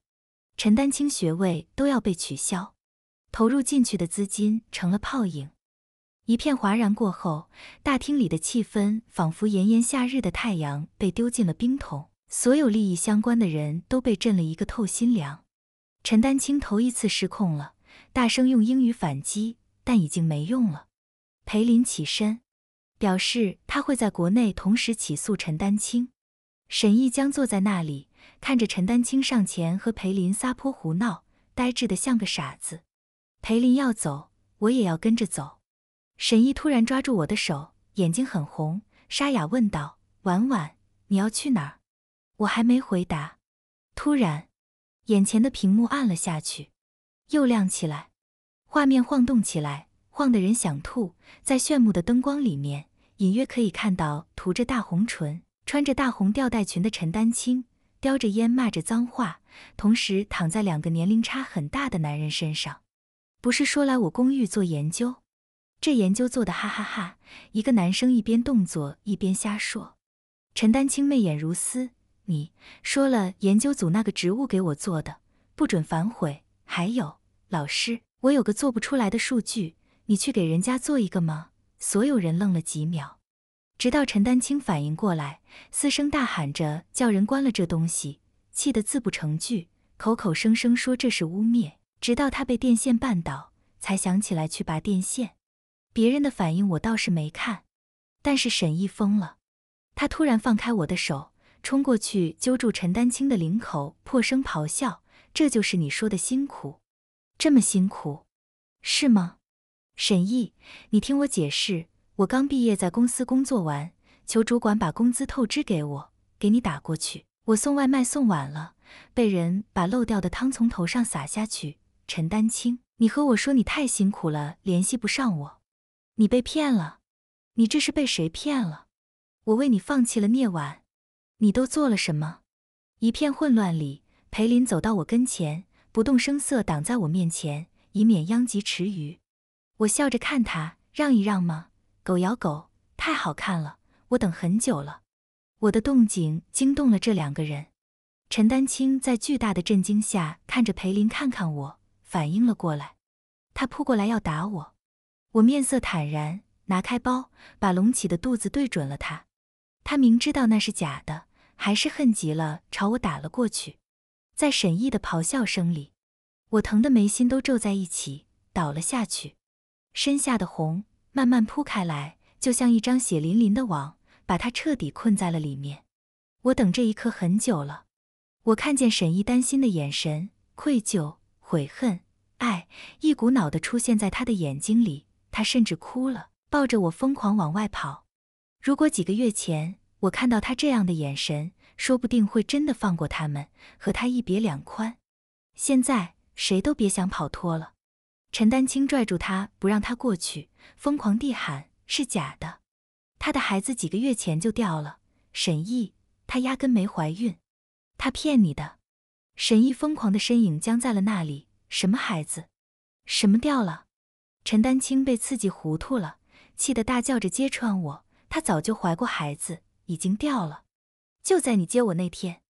陈丹青学位都要被取消，投入进去的资金成了泡影。一片哗然过后，大厅里的气氛仿佛炎炎夏日的太阳被丢进了冰桶，所有利益相关的人都被震了一个透心凉。陈丹青头一次失控了，大声用英语反击，但已经没用了。裴林起身，表示他会在国内同时起诉陈丹青。沈毅将坐在那里。看着陈丹青上前和裴林撒泼胡闹，呆滞的像个傻子。裴林要走，我也要跟着走。沈译突然抓住我的手，眼睛很红，沙哑问道：“婉婉，你要去哪儿？”我还没回答，突然，眼前的屏幕暗了下去，又亮起来，画面晃动起来，晃得人想吐。在炫目的灯光里面，隐约可以看到涂着大红唇、穿着大红吊带裙的陈丹青。叼着烟骂着脏话，同时躺在两个年龄差很大的男人身上。不是说来我公寓做研究？这研究做的哈哈哈！一个男生一边动作一边瞎说。陈丹青媚眼如丝，你说了，研究组那个职务给我做的，不准反悔。还有老师，我有个做不出来的数据，你去给人家做一个吗？所有人愣了几秒。直到陈丹青反应过来，嘶声大喊着叫人关了这东西，气得字不成句，口口声声说这是污蔑。直到他被电线绊倒，才想起来去拔电线。别人的反应我倒是没看，但是沈毅疯了，他突然放开我的手，冲过去揪住陈丹青的领口，破声咆哮：“这就是你说的辛苦？这么辛苦，是吗？”沈毅，你听我解释。我刚毕业，在公司工作完，求主管把工资透支给我，给你打过去。我送外卖送晚了，被人把漏掉的汤从头上洒下去。陈丹青，你和我说你太辛苦了，联系不上我，你被骗了，你这是被谁骗了？我为你放弃了聂晚，你都做了什么？一片混乱里，裴林走到我跟前，不动声色挡在我面前，以免殃及池鱼。我笑着看他，让一让吗？狗咬狗太好看了，我等很久了。我的动静惊动了这两个人。陈丹青在巨大的震惊下看着裴林，看看我，反应了过来。他扑过来要打我，我面色坦然，拿开包，把隆起的肚子对准了他。他明知道那是假的，还是恨极了朝我打了过去。在沈毅的咆哮声里，我疼得眉心都皱在一起，倒了下去。身下的红。慢慢铺开来，就像一张血淋淋的网，把他彻底困在了里面。我等这一刻很久了。我看见沈译担心的眼神、愧疚、悔恨、爱，一股脑的出现在他的眼睛里。他甚至哭了，抱着我疯狂往外跑。如果几个月前我看到他这样的眼神，说不定会真的放过他们，和他一别两宽。现在谁都别想跑脱了。陈丹青拽住他，不让他过去，疯狂地喊：“是假的，他的孩子几个月前就掉了。”沈译，他压根没怀孕，他骗你的。沈译疯狂的身影僵在了那里。什么孩子？什么掉了？陈丹青被刺激糊涂了，气得大叫着揭穿我：“她早就怀过孩子，已经掉了，就在你接我那天。”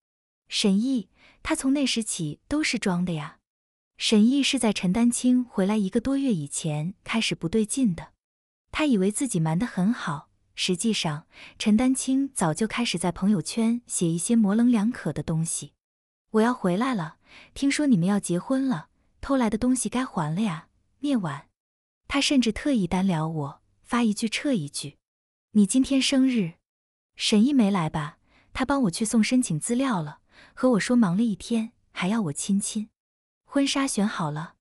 沈译，他从那时起都是装的呀。沈毅是在陈丹青回来一个多月以前开始不对劲的，他以为自己瞒得很好，实际上陈丹青早就开始在朋友圈写一些模棱两可的东西。我要回来了，听说你们要结婚了，偷来的东西该还了呀，聂晚。他甚至特意单聊我，发一句撤一句。你今天生日，沈毅没来吧？他帮我去送申请资料了，和我说忙了一天，还要我亲亲。婚纱选好了，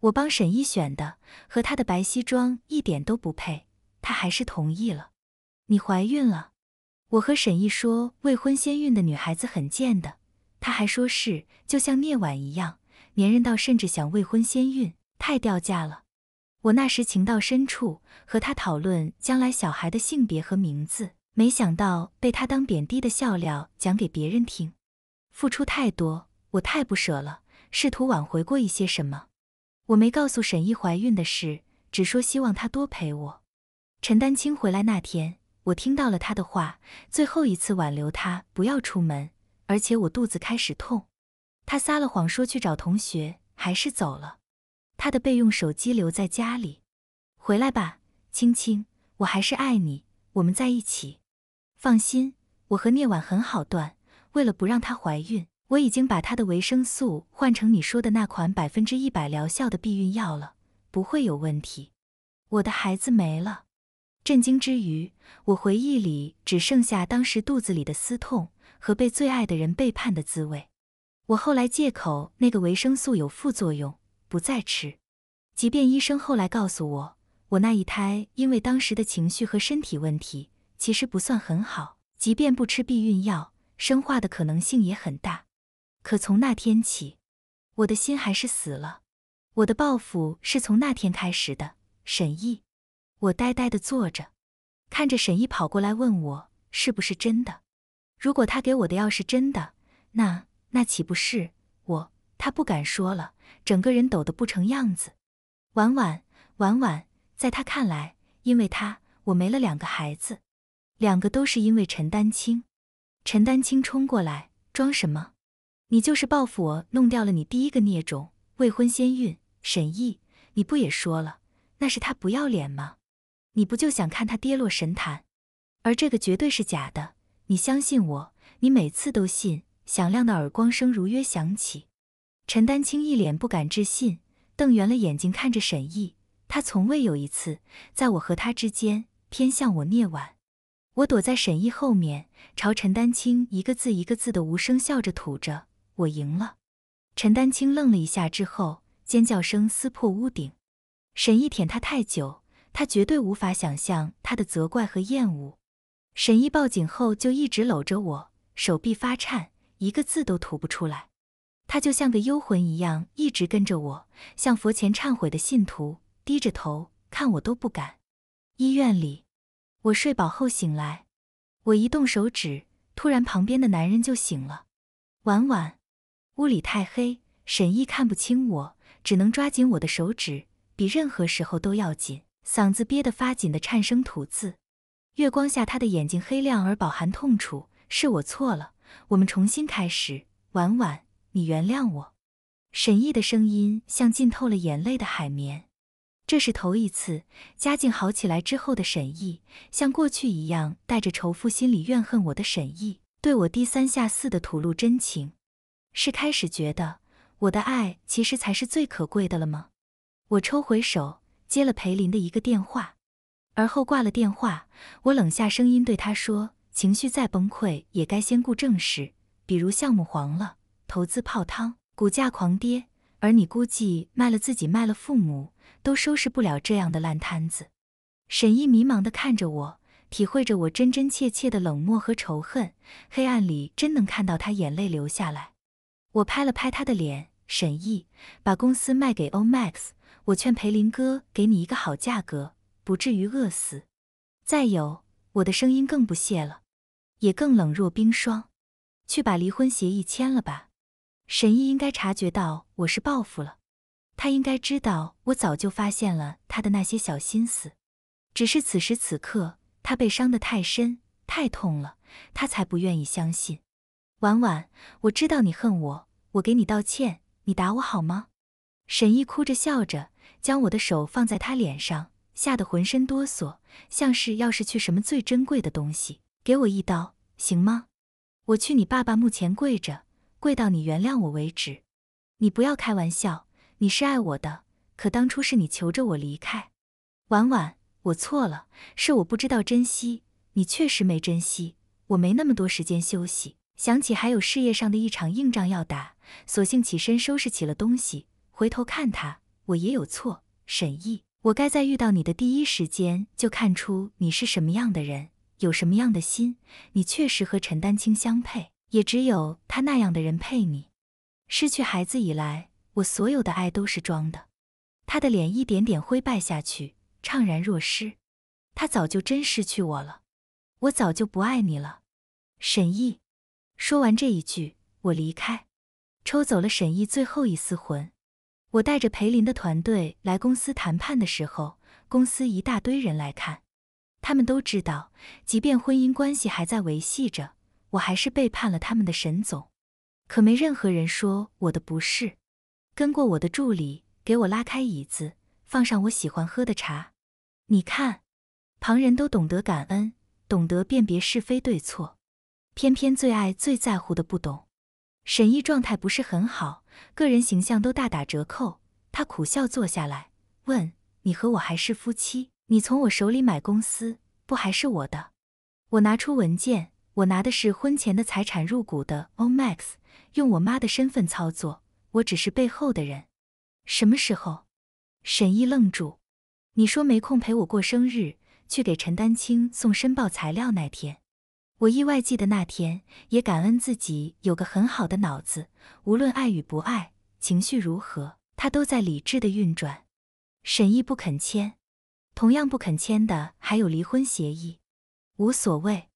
我帮沈毅选的，和他的白西装一点都不配，他还是同意了。你怀孕了？我和沈毅说，未婚先孕的女孩子很贱的，他还说是，就像聂婉一样，粘人到甚至想未婚先孕，太掉价了。我那时情到深处，和他讨论将来小孩的性别和名字，没想到被他当贬低的笑料讲给别人听。付出太多，我太不舍了。试图挽回过一些什么，我没告诉沈毅怀孕的事，只说希望他多陪我。陈丹青回来那天，我听到了他的话，最后一次挽留他不要出门，而且我肚子开始痛。他撒了谎说去找同学，还是走了。他的备用手机留在家里。回来吧，青青，我还是爱你，我们在一起。放心，我和聂婉很好断，为了不让她怀孕。我已经把他的维生素换成你说的那款百分之一百疗效的避孕药了，不会有问题。我的孩子没了，震惊之余，我回忆里只剩下当时肚子里的撕痛和被最爱的人背叛的滋味。我后来借口那个维生素有副作用，不再吃。即便医生后来告诉我，我那一胎因为当时的情绪和身体问题，其实不算很好。即便不吃避孕药，生化的可能性也很大。可从那天起，我的心还是死了。我的报复是从那天开始的。沈译，我呆呆的坐着，看着沈译跑过来问我是不是真的。如果他给我的药是真的，那那岂不是我？他不敢说了，整个人抖得不成样子。晚晚，晚晚，在他看来，因为他我没了两个孩子，两个都是因为陈丹青。陈丹青冲过来，装什么？你就是报复我，弄掉了你第一个孽种，未婚先孕。沈毅，你不也说了，那是他不要脸吗？你不就想看他跌落神坛？而这个绝对是假的，你相信我，你每次都信。响亮的耳光声如约响起，陈丹青一脸不敢置信，瞪圆了眼睛看着沈毅。他从未有一次在我和他之间偏向我聂婉。我躲在沈毅后面，朝陈丹青一个字一个字的无声笑着吐着。我赢了，陈丹青愣了一下之后，尖叫声撕破屋顶。沈毅舔他太久，他绝对无法想象他的责怪和厌恶。沈毅报警后就一直搂着我，手臂发颤，一个字都吐不出来。他就像个幽魂一样，一直跟着我，像佛前忏悔的信徒，低着头看我都不敢。医院里，我睡饱后醒来，我一动手指，突然旁边的男人就醒了，晚晚。屋里太黑，沈译看不清我，只能抓紧我的手指，比任何时候都要紧。嗓子憋得发紧的颤声吐字。月光下，他的眼睛黑亮而饱含痛楚。是我错了，我们重新开始。婉婉，你原谅我。沈译的声音像浸透了眼泪的海绵。这是头一次，家境好起来之后的沈译，像过去一样，带着仇富心里怨恨我的沈译，对我低三下四的吐露真情。是开始觉得我的爱其实才是最可贵的了吗？我抽回手接了裴林的一个电话，而后挂了电话。我冷下声音对他说：“情绪再崩溃，也该先顾正事。比如项目黄了，投资泡汤，股价狂跌，而你估计卖了自己，卖了父母，都收拾不了这样的烂摊子。”沈毅迷茫地看着我，体会着我真真切切的冷漠和仇恨。黑暗里真能看到他眼泪流下来。我拍了拍他的脸，沈毅，把公司卖给 OMAX，我劝裴林哥给你一个好价格，不至于饿死。再有，我的声音更不屑了，也更冷若冰霜，去把离婚协议签了吧。沈毅应该察觉到我是报复了，他应该知道我早就发现了他的那些小心思，只是此时此刻他被伤得太深太痛了，他才不愿意相信。婉婉，我知道你恨我，我给你道歉，你打我好吗？沈译哭着笑着，将我的手放在他脸上，吓得浑身哆嗦，像是要是去什么最珍贵的东西，给我一刀行吗？我去你爸爸墓前跪着，跪到你原谅我为止。你不要开玩笑，你是爱我的，可当初是你求着我离开。婉婉，我错了，是我不知道珍惜，你确实没珍惜，我没那么多时间休息。想起还有事业上的一场硬仗要打，索性起身收拾起了东西，回头看他，我也有错。沈译，我该在遇到你的第一时间就看出你是什么样的人，有什么样的心。你确实和陈丹青相配，也只有他那样的人配你。失去孩子以来，我所有的爱都是装的。他的脸一点点灰败下去，怅然若失。他早就真失去我了，我早就不爱你了，沈译。说完这一句，我离开，抽走了沈毅最后一丝魂。我带着裴林的团队来公司谈判的时候，公司一大堆人来看。他们都知道，即便婚姻关系还在维系着，我还是背叛了他们的沈总。可没任何人说我的不是。跟过我的助理给我拉开椅子，放上我喜欢喝的茶。你看，旁人都懂得感恩，懂得辨别是非对错。偏偏最爱最在乎的不懂，沈译状态不是很好，个人形象都大打折扣。他苦笑坐下来，问：“你和我还是夫妻？你从我手里买公司，不还是我的？”我拿出文件，我拿的是婚前的财产入股的 Omax，用我妈的身份操作，我只是背后的人。什么时候？沈译愣住。你说没空陪我过生日，去给陈丹青送申报材料那天。我意外记得那天，也感恩自己有个很好的脑子，无论爱与不爱，情绪如何，他都在理智的运转。沈毅不肯签，同样不肯签的还有离婚协议。无所谓，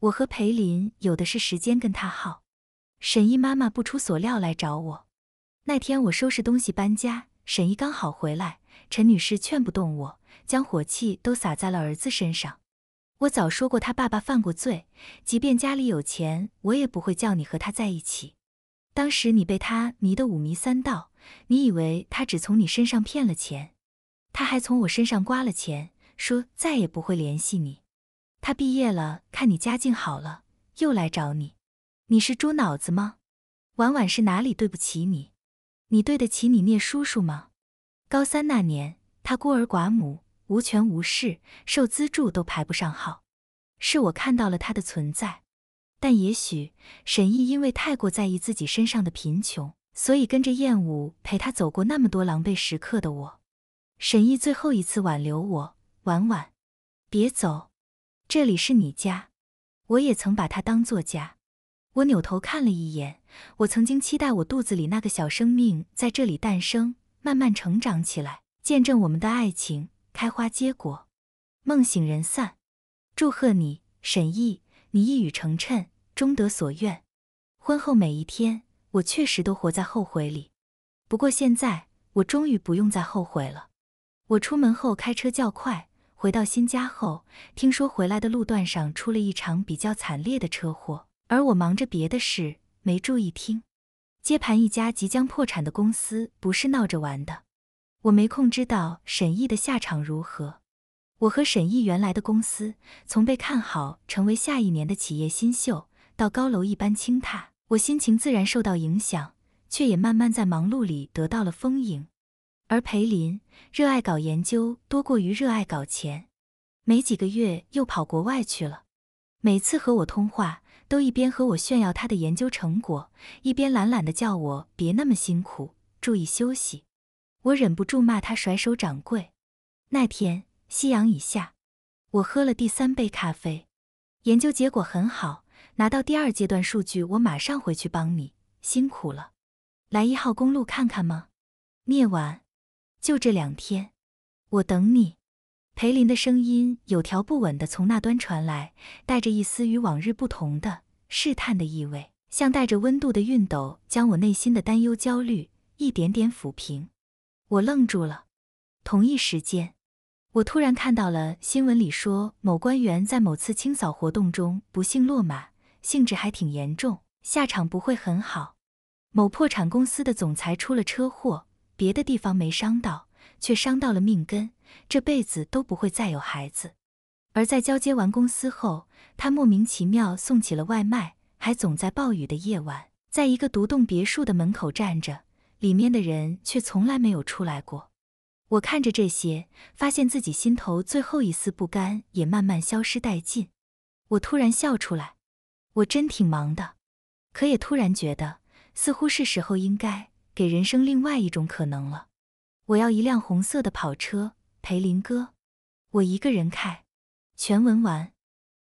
我和裴林有的是时间跟他耗。沈毅妈妈不出所料来找我，那天我收拾东西搬家，沈毅刚好回来。陈女士劝不动我，将火气都撒在了儿子身上。我早说过，他爸爸犯过罪，即便家里有钱，我也不会叫你和他在一起。当时你被他迷得五迷三道，你以为他只从你身上骗了钱，他还从我身上刮了钱，说再也不会联系你。他毕业了，看你家境好了，又来找你。你是猪脑子吗？婉婉是哪里对不起你？你对得起你聂叔叔吗？高三那年，他孤儿寡母。无权无势，受资助都排不上号。是我看到了他的存在，但也许沈毅因为太过在意自己身上的贫穷，所以跟着燕舞陪他走过那么多狼狈时刻的我，沈毅最后一次挽留我：“婉婉，别走，这里是你家，我也曾把它当作家。”我扭头看了一眼，我曾经期待我肚子里那个小生命在这里诞生，慢慢成长起来，见证我们的爱情。开花结果，梦醒人散。祝贺你，沈毅，你一语成谶，终得所愿。婚后每一天，我确实都活在后悔里。不过现在，我终于不用再后悔了。我出门后开车较快，回到新家后，听说回来的路段上出了一场比较惨烈的车祸，而我忙着别的事，没注意听。接盘一家即将破产的公司，不是闹着玩的。我没空知道沈译的下场如何。我和沈译原来的公司，从被看好成为下一年的企业新秀，到高楼一般倾塌，我心情自然受到影响，却也慢慢在忙碌里得到了丰盈。而裴林热爱搞研究多过于热爱搞钱，没几个月又跑国外去了。每次和我通话，都一边和我炫耀他的研究成果，一边懒懒的叫我别那么辛苦，注意休息。我忍不住骂他甩手掌柜。那天夕阳已下，我喝了第三杯咖啡，研究结果很好，拿到第二阶段数据，我马上回去帮你。辛苦了，来一号公路看看吗？夜晚，就这两天，我等你。裴林的声音有条不紊地从那端传来，带着一丝与往日不同的试探的意味，像带着温度的熨斗，将我内心的担忧焦虑一点点抚平。我愣住了。同一时间，我突然看到了新闻里说，某官员在某次清扫活动中不幸落马，性质还挺严重，下场不会很好。某破产公司的总裁出了车祸，别的地方没伤到，却伤到了命根，这辈子都不会再有孩子。而在交接完公司后，他莫名其妙送起了外卖，还总在暴雨的夜晚，在一个独栋别墅的门口站着。里面的人却从来没有出来过。我看着这些，发现自己心头最后一丝不甘也慢慢消失殆尽。我突然笑出来，我真挺忙的，可也突然觉得，似乎是时候应该给人生另外一种可能了。我要一辆红色的跑车陪林哥，我一个人开。全文完。